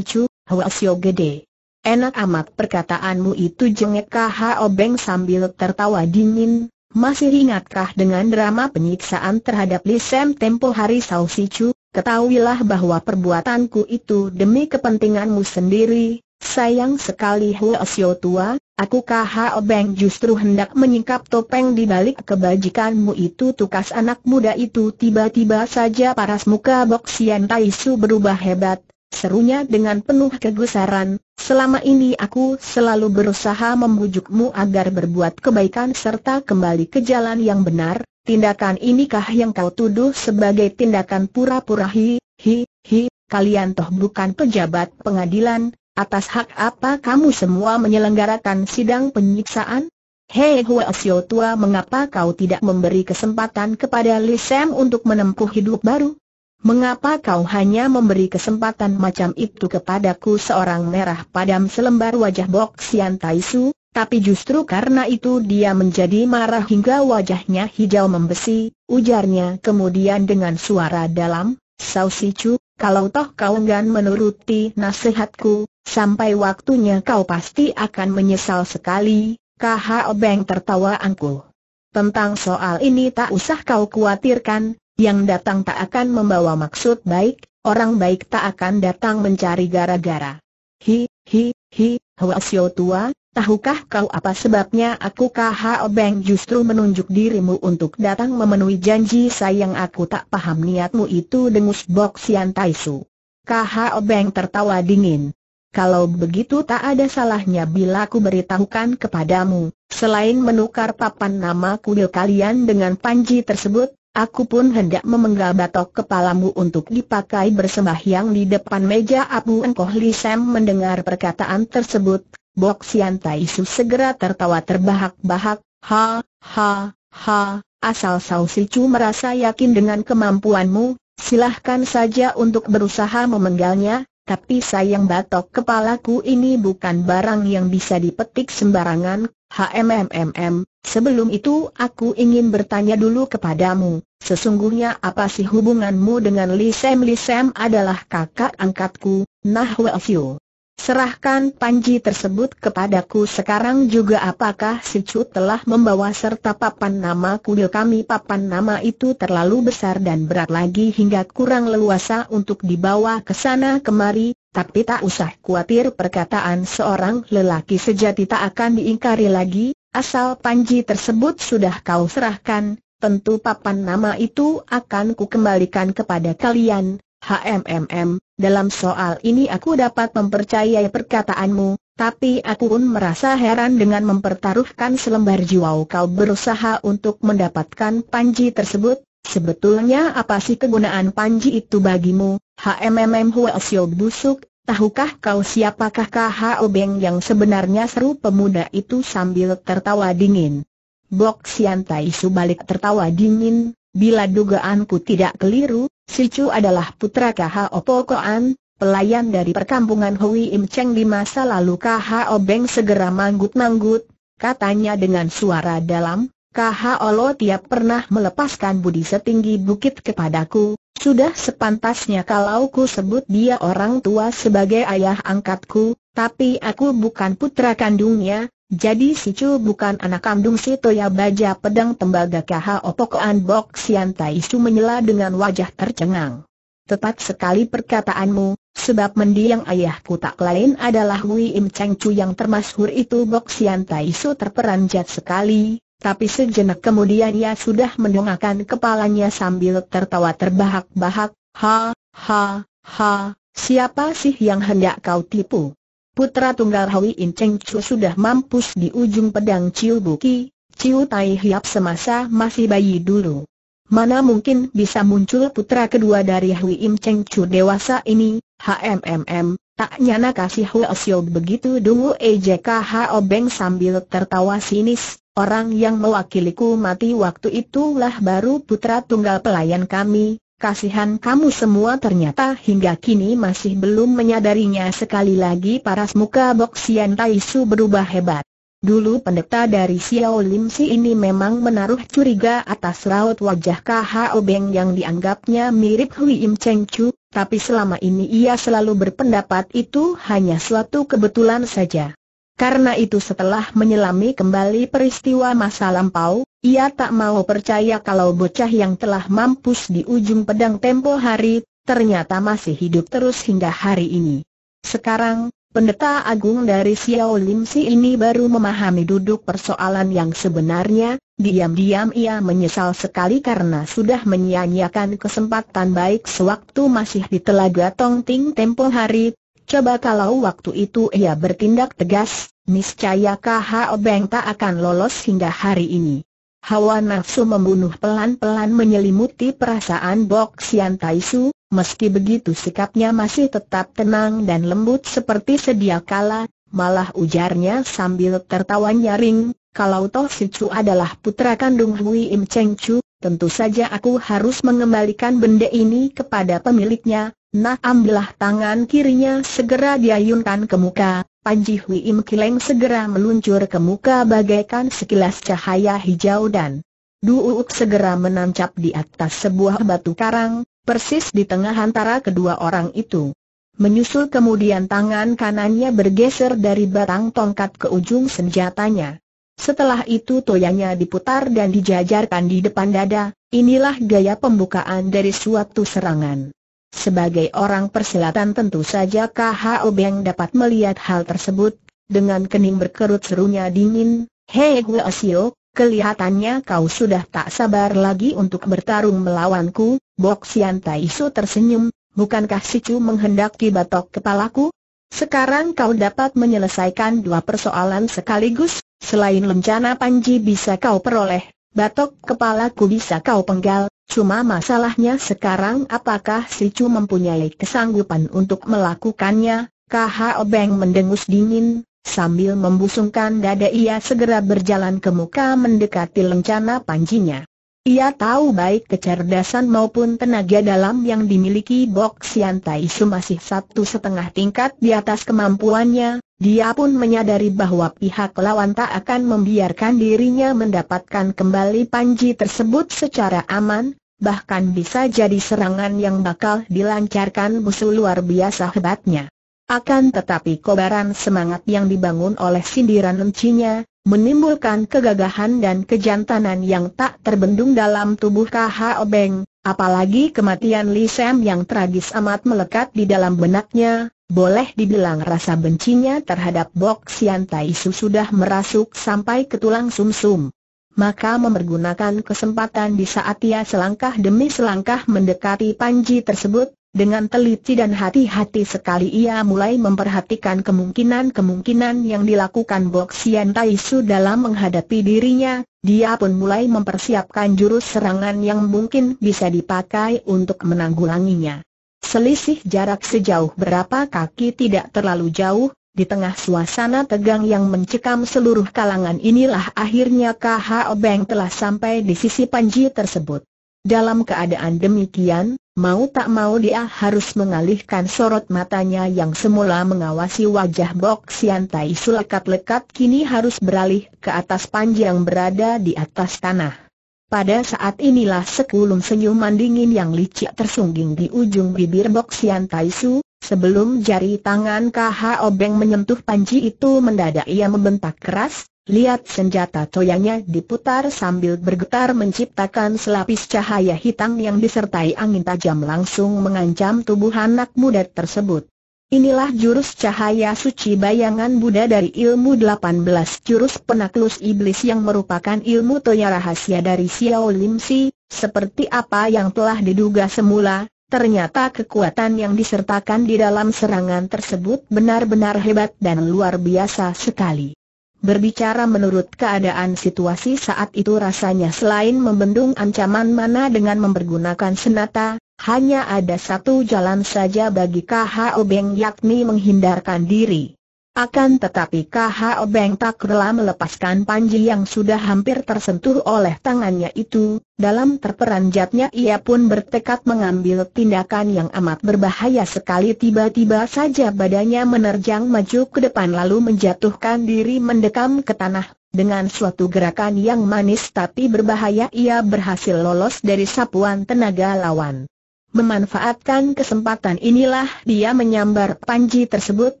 Chu, Hwa Xiao Gede. Enak amat perkataanmu itu jengek KHO Obeng sambil tertawa dingin, masih ingatkah dengan drama penyiksaan terhadap Li Sem tempo hari Chu? ketahuilah bahwa perbuatanku itu demi kepentinganmu sendiri, sayang sekali Hwa Xiao tua, Aku KHO Beng justru hendak menyingkap topeng di balik kebajikanmu itu tukas anak muda itu tiba-tiba saja paras muka Boksian Su berubah hebat, serunya dengan penuh kegusaran, selama ini aku selalu berusaha membujukmu agar berbuat kebaikan serta kembali ke jalan yang benar, tindakan inikah yang kau tuduh sebagai tindakan pura-pura hi, hi, hi, kalian toh bukan pejabat pengadilan, atas hak apa kamu semua menyelenggarakan sidang penyiksaan? Hei Hua Xiao Tua mengapa kau tidak memberi kesempatan kepada Li Sam untuk menempuh hidup baru? Mengapa kau hanya memberi kesempatan macam itu kepadaku seorang merah padam selembar wajah Bok Sian Tai Su, tapi justru karena itu dia menjadi marah hingga wajahnya hijau membesi, ujarnya kemudian dengan suara dalam, Sao Si Chu, kalau toh kau enggan menuruti nasihatku, sampai waktunya kau pasti akan menyesal sekali, Kah Obeng tertawa angkuh. Tentang soal ini tak usah kau khawatirkan, yang datang tak akan membawa maksud baik, orang baik tak akan datang mencari gara-gara. Hi, hi, hi, Hwasyo tua, Tahukah kau apa sebabnya aku KHO Obeng justru menunjuk dirimu untuk datang memenuhi janji sayang aku tak paham niatmu itu dengus Bok Sian Taisu. KHO Beng tertawa dingin. Kalau begitu tak ada salahnya bila aku beritahukan kepadamu, selain menukar papan nama kudil kalian dengan panji tersebut, Aku pun hendak memenggal batok kepalamu untuk dipakai bersembahyang di depan meja Abu Engkoh Lisem mendengar perkataan tersebut, Bok Sian Su segera tertawa terbahak-bahak, ha, ha, ha, asal Sao Chu merasa yakin dengan kemampuanmu, silahkan saja untuk berusaha memenggalnya, tapi sayang batok kepalaku ini bukan barang yang bisa dipetik sembarangan, HMMMM, sebelum itu aku ingin bertanya dulu kepadamu, sesungguhnya apa sih hubunganmu dengan Lisem Lisem adalah kakak angkatku, Nah Welfiu. Serahkan panji tersebut kepadaku sekarang juga apakah si Chu telah membawa serta papan nama kuil kami papan nama itu terlalu besar dan berat lagi hingga kurang leluasa untuk dibawa ke sana kemari, tapi tak usah khawatir perkataan seorang lelaki sejati tak akan diingkari lagi, asal panji tersebut sudah kau serahkan, tentu papan nama itu akan kukembalikan kepada kalian, HMMM, dalam soal ini aku dapat mempercayai perkataanmu, tapi aku pun merasa heran dengan mempertaruhkan selembar jiwa kau berusaha untuk mendapatkan panji tersebut. Sebetulnya apa sih kegunaan panji itu bagimu, HMMM Huelsio busuk, tahukah kau siapakah KHO obeng yang sebenarnya seru pemuda itu sambil tertawa dingin. Bok Siantai subalik tertawa dingin, Bila dugaanku tidak keliru, si Chu adalah putra KHO Pokoan, pelayan dari perkampungan Hui Im Cheng di masa lalu KHO Beng segera manggut-manggut, katanya dengan suara dalam, KHO Lo tiap pernah melepaskan budi setinggi bukit kepadaku, sudah sepantasnya kalau ku sebut dia orang tua sebagai ayah angkatku, tapi aku bukan putra kandungnya, jadi si Chu bukan anak kandung si Toya Baja Pedang Tembaga KH Opokoan Bok Sian Tai Su menyela dengan wajah tercengang. Tepat sekali perkataanmu, sebab mendiang ayahku tak lain adalah Hui Im Cheng Chu yang termasyhur itu Bok Sian Tai Su terperanjat sekali, tapi sejenak kemudian ia sudah mendongakkan kepalanya sambil tertawa terbahak-bahak, ha, ha, ha, siapa sih yang hendak kau tipu? Putra tunggal Hui In Cheng Chu sudah mampus di ujung pedang Ciu Buki, Ciu Tai Hiap semasa masih bayi dulu. Mana mungkin bisa muncul putra kedua dari Hui In Cheng Chu dewasa ini, HMMM, tak nyana kasih Hui Osyo begitu dungu EJKH Obeng sambil tertawa sinis, orang yang mewakiliku mati waktu itulah baru putra tunggal pelayan kami, Kasihan kamu semua ternyata hingga kini masih belum menyadarinya sekali lagi paras muka Boksian Taisu berubah hebat. Dulu pendeta dari Xiao Lim Si ini memang menaruh curiga atas raut wajah KH Beng yang dianggapnya mirip Hui Im Cheng Chu, tapi selama ini ia selalu berpendapat itu hanya suatu kebetulan saja. Karena itu setelah menyelami kembali peristiwa masa lampau, ia tak mau percaya kalau bocah yang telah mampus di ujung pedang tempo hari, ternyata masih hidup terus hingga hari ini. Sekarang, pendeta agung dari Xiao Lim Si ini baru memahami duduk persoalan yang sebenarnya, diam-diam ia menyesal sekali karena sudah menyia-nyiakan kesempatan baik sewaktu masih di telaga Tongting tempo hari, Coba kalau waktu itu ia bertindak tegas, Niscaya KHO Beng tak akan lolos hingga hari ini. Hawa nafsu membunuh pelan-pelan menyelimuti perasaan Bok Sian Taisu, meski begitu sikapnya masih tetap tenang dan lembut seperti sedia kala, malah ujarnya sambil tertawa nyaring, kalau Toh Si Chu adalah putra kandung Hui Im Cheng Chu, tentu saja aku harus mengembalikan benda ini kepada pemiliknya, Nah ambillah tangan kirinya segera diayunkan ke muka, Panji Hui Im Kileng segera meluncur ke muka bagaikan sekilas cahaya hijau dan Duuk segera menancap di atas sebuah batu karang, persis di tengah antara kedua orang itu. Menyusul kemudian tangan kanannya bergeser dari batang tongkat ke ujung senjatanya. Setelah itu toyanya diputar dan dijajarkan di depan dada, inilah gaya pembukaan dari suatu serangan. Sebagai orang persilatan tentu saja KHO Beng dapat melihat hal tersebut, dengan kening berkerut serunya dingin, Hei Gue Osio, Kelihatannya kau sudah tak sabar lagi untuk bertarung melawanku, Bok Sian Tai Su tersenyum, bukankah si Chu menghendaki batok kepalaku? Sekarang kau dapat menyelesaikan dua persoalan sekaligus, selain lencana Panji bisa kau peroleh, batok kepalaku bisa kau penggal, Cuma masalahnya sekarang apakah si Chu mempunyai kesanggupan untuk melakukannya? KH Obeng mendengus dingin, sambil membusungkan dada ia segera berjalan ke muka mendekati lencana panjinya. Ia tahu baik kecerdasan maupun tenaga dalam yang dimiliki Bok Sian Tai Su masih satu setengah tingkat di atas kemampuannya, dia pun menyadari bahwa pihak lawan tak akan membiarkan dirinya mendapatkan kembali panji tersebut secara aman, bahkan bisa jadi serangan yang bakal dilancarkan musuh luar biasa hebatnya. Akan tetapi kobaran semangat yang dibangun oleh sindiran lencinya, menimbulkan kegagahan dan kejantanan yang tak terbendung dalam tubuh KH Obeng, apalagi kematian Li Sam yang tragis amat melekat di dalam benaknya, boleh dibilang rasa bencinya terhadap Bok Sian Tai Su sudah merasuk sampai ke tulang sumsum. Maka memergunakan kesempatan di saat ia selangkah demi selangkah mendekati Panji tersebut, dengan teliti dan hati-hati sekali ia mulai memperhatikan kemungkinan-kemungkinan yang dilakukan Bok Sian Taisu dalam menghadapi dirinya, dia pun mulai mempersiapkan jurus serangan yang mungkin bisa dipakai untuk menanggulanginya. Selisih jarak sejauh berapa kaki tidak terlalu jauh, di tengah suasana tegang yang mencekam seluruh kalangan inilah akhirnya KHO Beng telah sampai di sisi panji tersebut. Dalam keadaan demikian, mau tak mau dia harus mengalihkan sorot matanya yang semula mengawasi wajah Bok Sian Tai Su lekat kini harus beralih ke atas yang berada di atas tanah. Pada saat inilah sekulum senyuman dingin yang licik tersungging di ujung bibir Bok Sian Tai Su, sebelum jari tangan KH Obeng menyentuh panji itu mendadak ia membentak keras, Lihat senjata toyangnya diputar sambil bergetar menciptakan selapis cahaya hitam yang disertai angin tajam langsung mengancam tubuh anak muda tersebut. Inilah jurus cahaya suci bayangan Buddha dari ilmu 18 jurus penaklus iblis yang merupakan ilmu toya rahasia dari Xiao Lim Si, seperti apa yang telah diduga semula, ternyata kekuatan yang disertakan di dalam serangan tersebut benar-benar hebat dan luar biasa sekali. Berbicara menurut keadaan situasi saat itu rasanya selain membendung ancaman mana dengan mempergunakan senata, hanya ada satu jalan saja bagi KHO Beng yakni menghindarkan diri. Akan tetapi KHO Beng tak rela melepaskan panji yang sudah hampir tersentuh oleh tangannya itu, dalam terperanjatnya ia pun bertekad mengambil tindakan yang amat berbahaya sekali tiba-tiba saja badannya menerjang maju ke depan lalu menjatuhkan diri mendekam ke tanah. Dengan suatu gerakan yang manis tapi berbahaya ia berhasil lolos dari sapuan tenaga lawan. Memanfaatkan kesempatan inilah dia menyambar panji tersebut,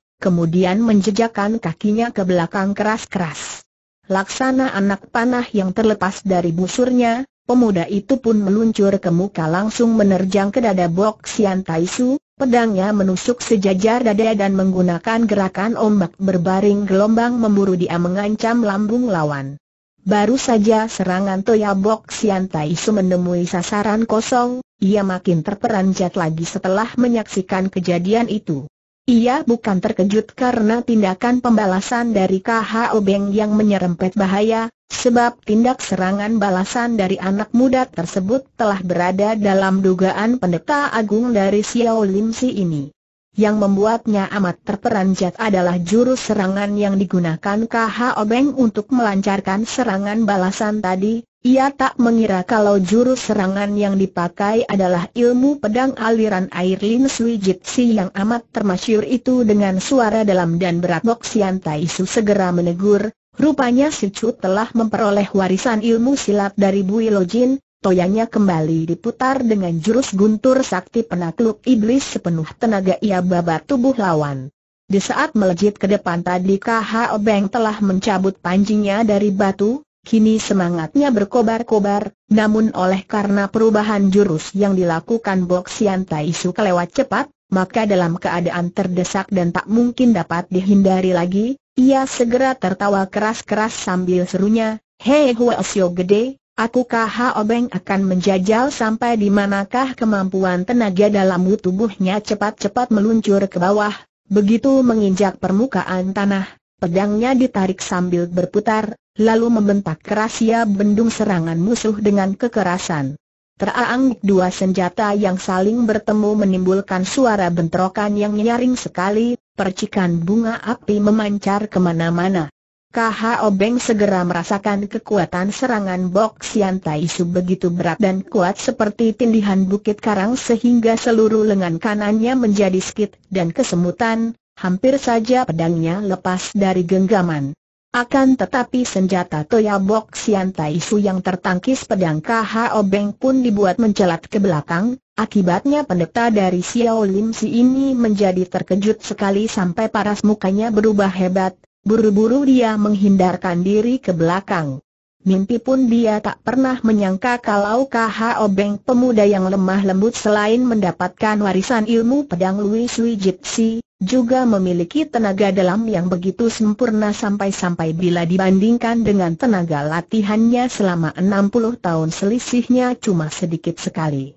kemudian menjejakkan kakinya ke belakang keras-keras. Laksana anak panah yang terlepas dari busurnya, pemuda itu pun meluncur ke muka langsung menerjang ke dada Bok Sian Taisu, pedangnya menusuk sejajar dada dan menggunakan gerakan ombak berbaring gelombang memburu dia mengancam lambung lawan. Baru saja serangan Toya Bok Sian Taisu menemui sasaran kosong, ia makin terperanjat lagi setelah menyaksikan kejadian itu. Ia bukan terkejut karena tindakan pembalasan dari KHO Beng yang menyerempet bahaya, sebab tindak serangan balasan dari anak muda tersebut telah berada dalam dugaan pendeta agung dari Xiao Lim Si ini. Yang membuatnya amat terperanjat adalah jurus serangan yang digunakan KHO Beng untuk melancarkan serangan balasan tadi, ia tak mengira kalau jurus serangan yang dipakai adalah ilmu pedang aliran air Lin Sui Si yang amat termasyur itu dengan suara dalam dan berat Tai Su segera menegur, rupanya si Chu telah memperoleh warisan ilmu silat dari Bui Jin, toyanya kembali diputar dengan jurus guntur sakti penakluk iblis sepenuh tenaga ia babat tubuh lawan. Di saat melejit ke depan tadi KHO Beng telah mencabut panjinya dari batu, Kini semangatnya berkobar-kobar, namun oleh karena perubahan jurus yang dilakukan Boksian Taisu kelewat cepat, maka dalam keadaan terdesak dan tak mungkin dapat dihindari lagi, ia segera tertawa keras-keras sambil serunya, Hei Huasio Gede, Akukah obeng akan menjajal sampai di manakah kemampuan tenaga dalam tubuhnya cepat-cepat meluncur ke bawah, begitu menginjak permukaan tanah, Pedangnya ditarik sambil berputar, lalu membentak keras ia bendung serangan musuh dengan kekerasan. Teraang dua senjata yang saling bertemu menimbulkan suara bentrokan yang nyaring sekali, percikan bunga api memancar kemana-mana. KH Obeng segera merasakan kekuatan serangan Sian Tai Taisu begitu berat dan kuat seperti tindihan bukit karang sehingga seluruh lengan kanannya menjadi skit dan kesemutan, hampir saja pedangnya lepas dari genggaman. Akan tetapi senjata Bok Sian Su yang tertangkis pedang KH Beng pun dibuat mencelat ke belakang, akibatnya pendeta dari Xiao Lim Si ini menjadi terkejut sekali sampai paras mukanya berubah hebat, buru-buru dia menghindarkan diri ke belakang. Mimpi pun dia tak pernah menyangka kalau KHO Obeng pemuda yang lemah lembut selain mendapatkan warisan ilmu pedang Louis Louis Gypsy, juga memiliki tenaga dalam yang begitu sempurna sampai-sampai bila dibandingkan dengan tenaga latihannya selama 60 tahun selisihnya cuma sedikit sekali.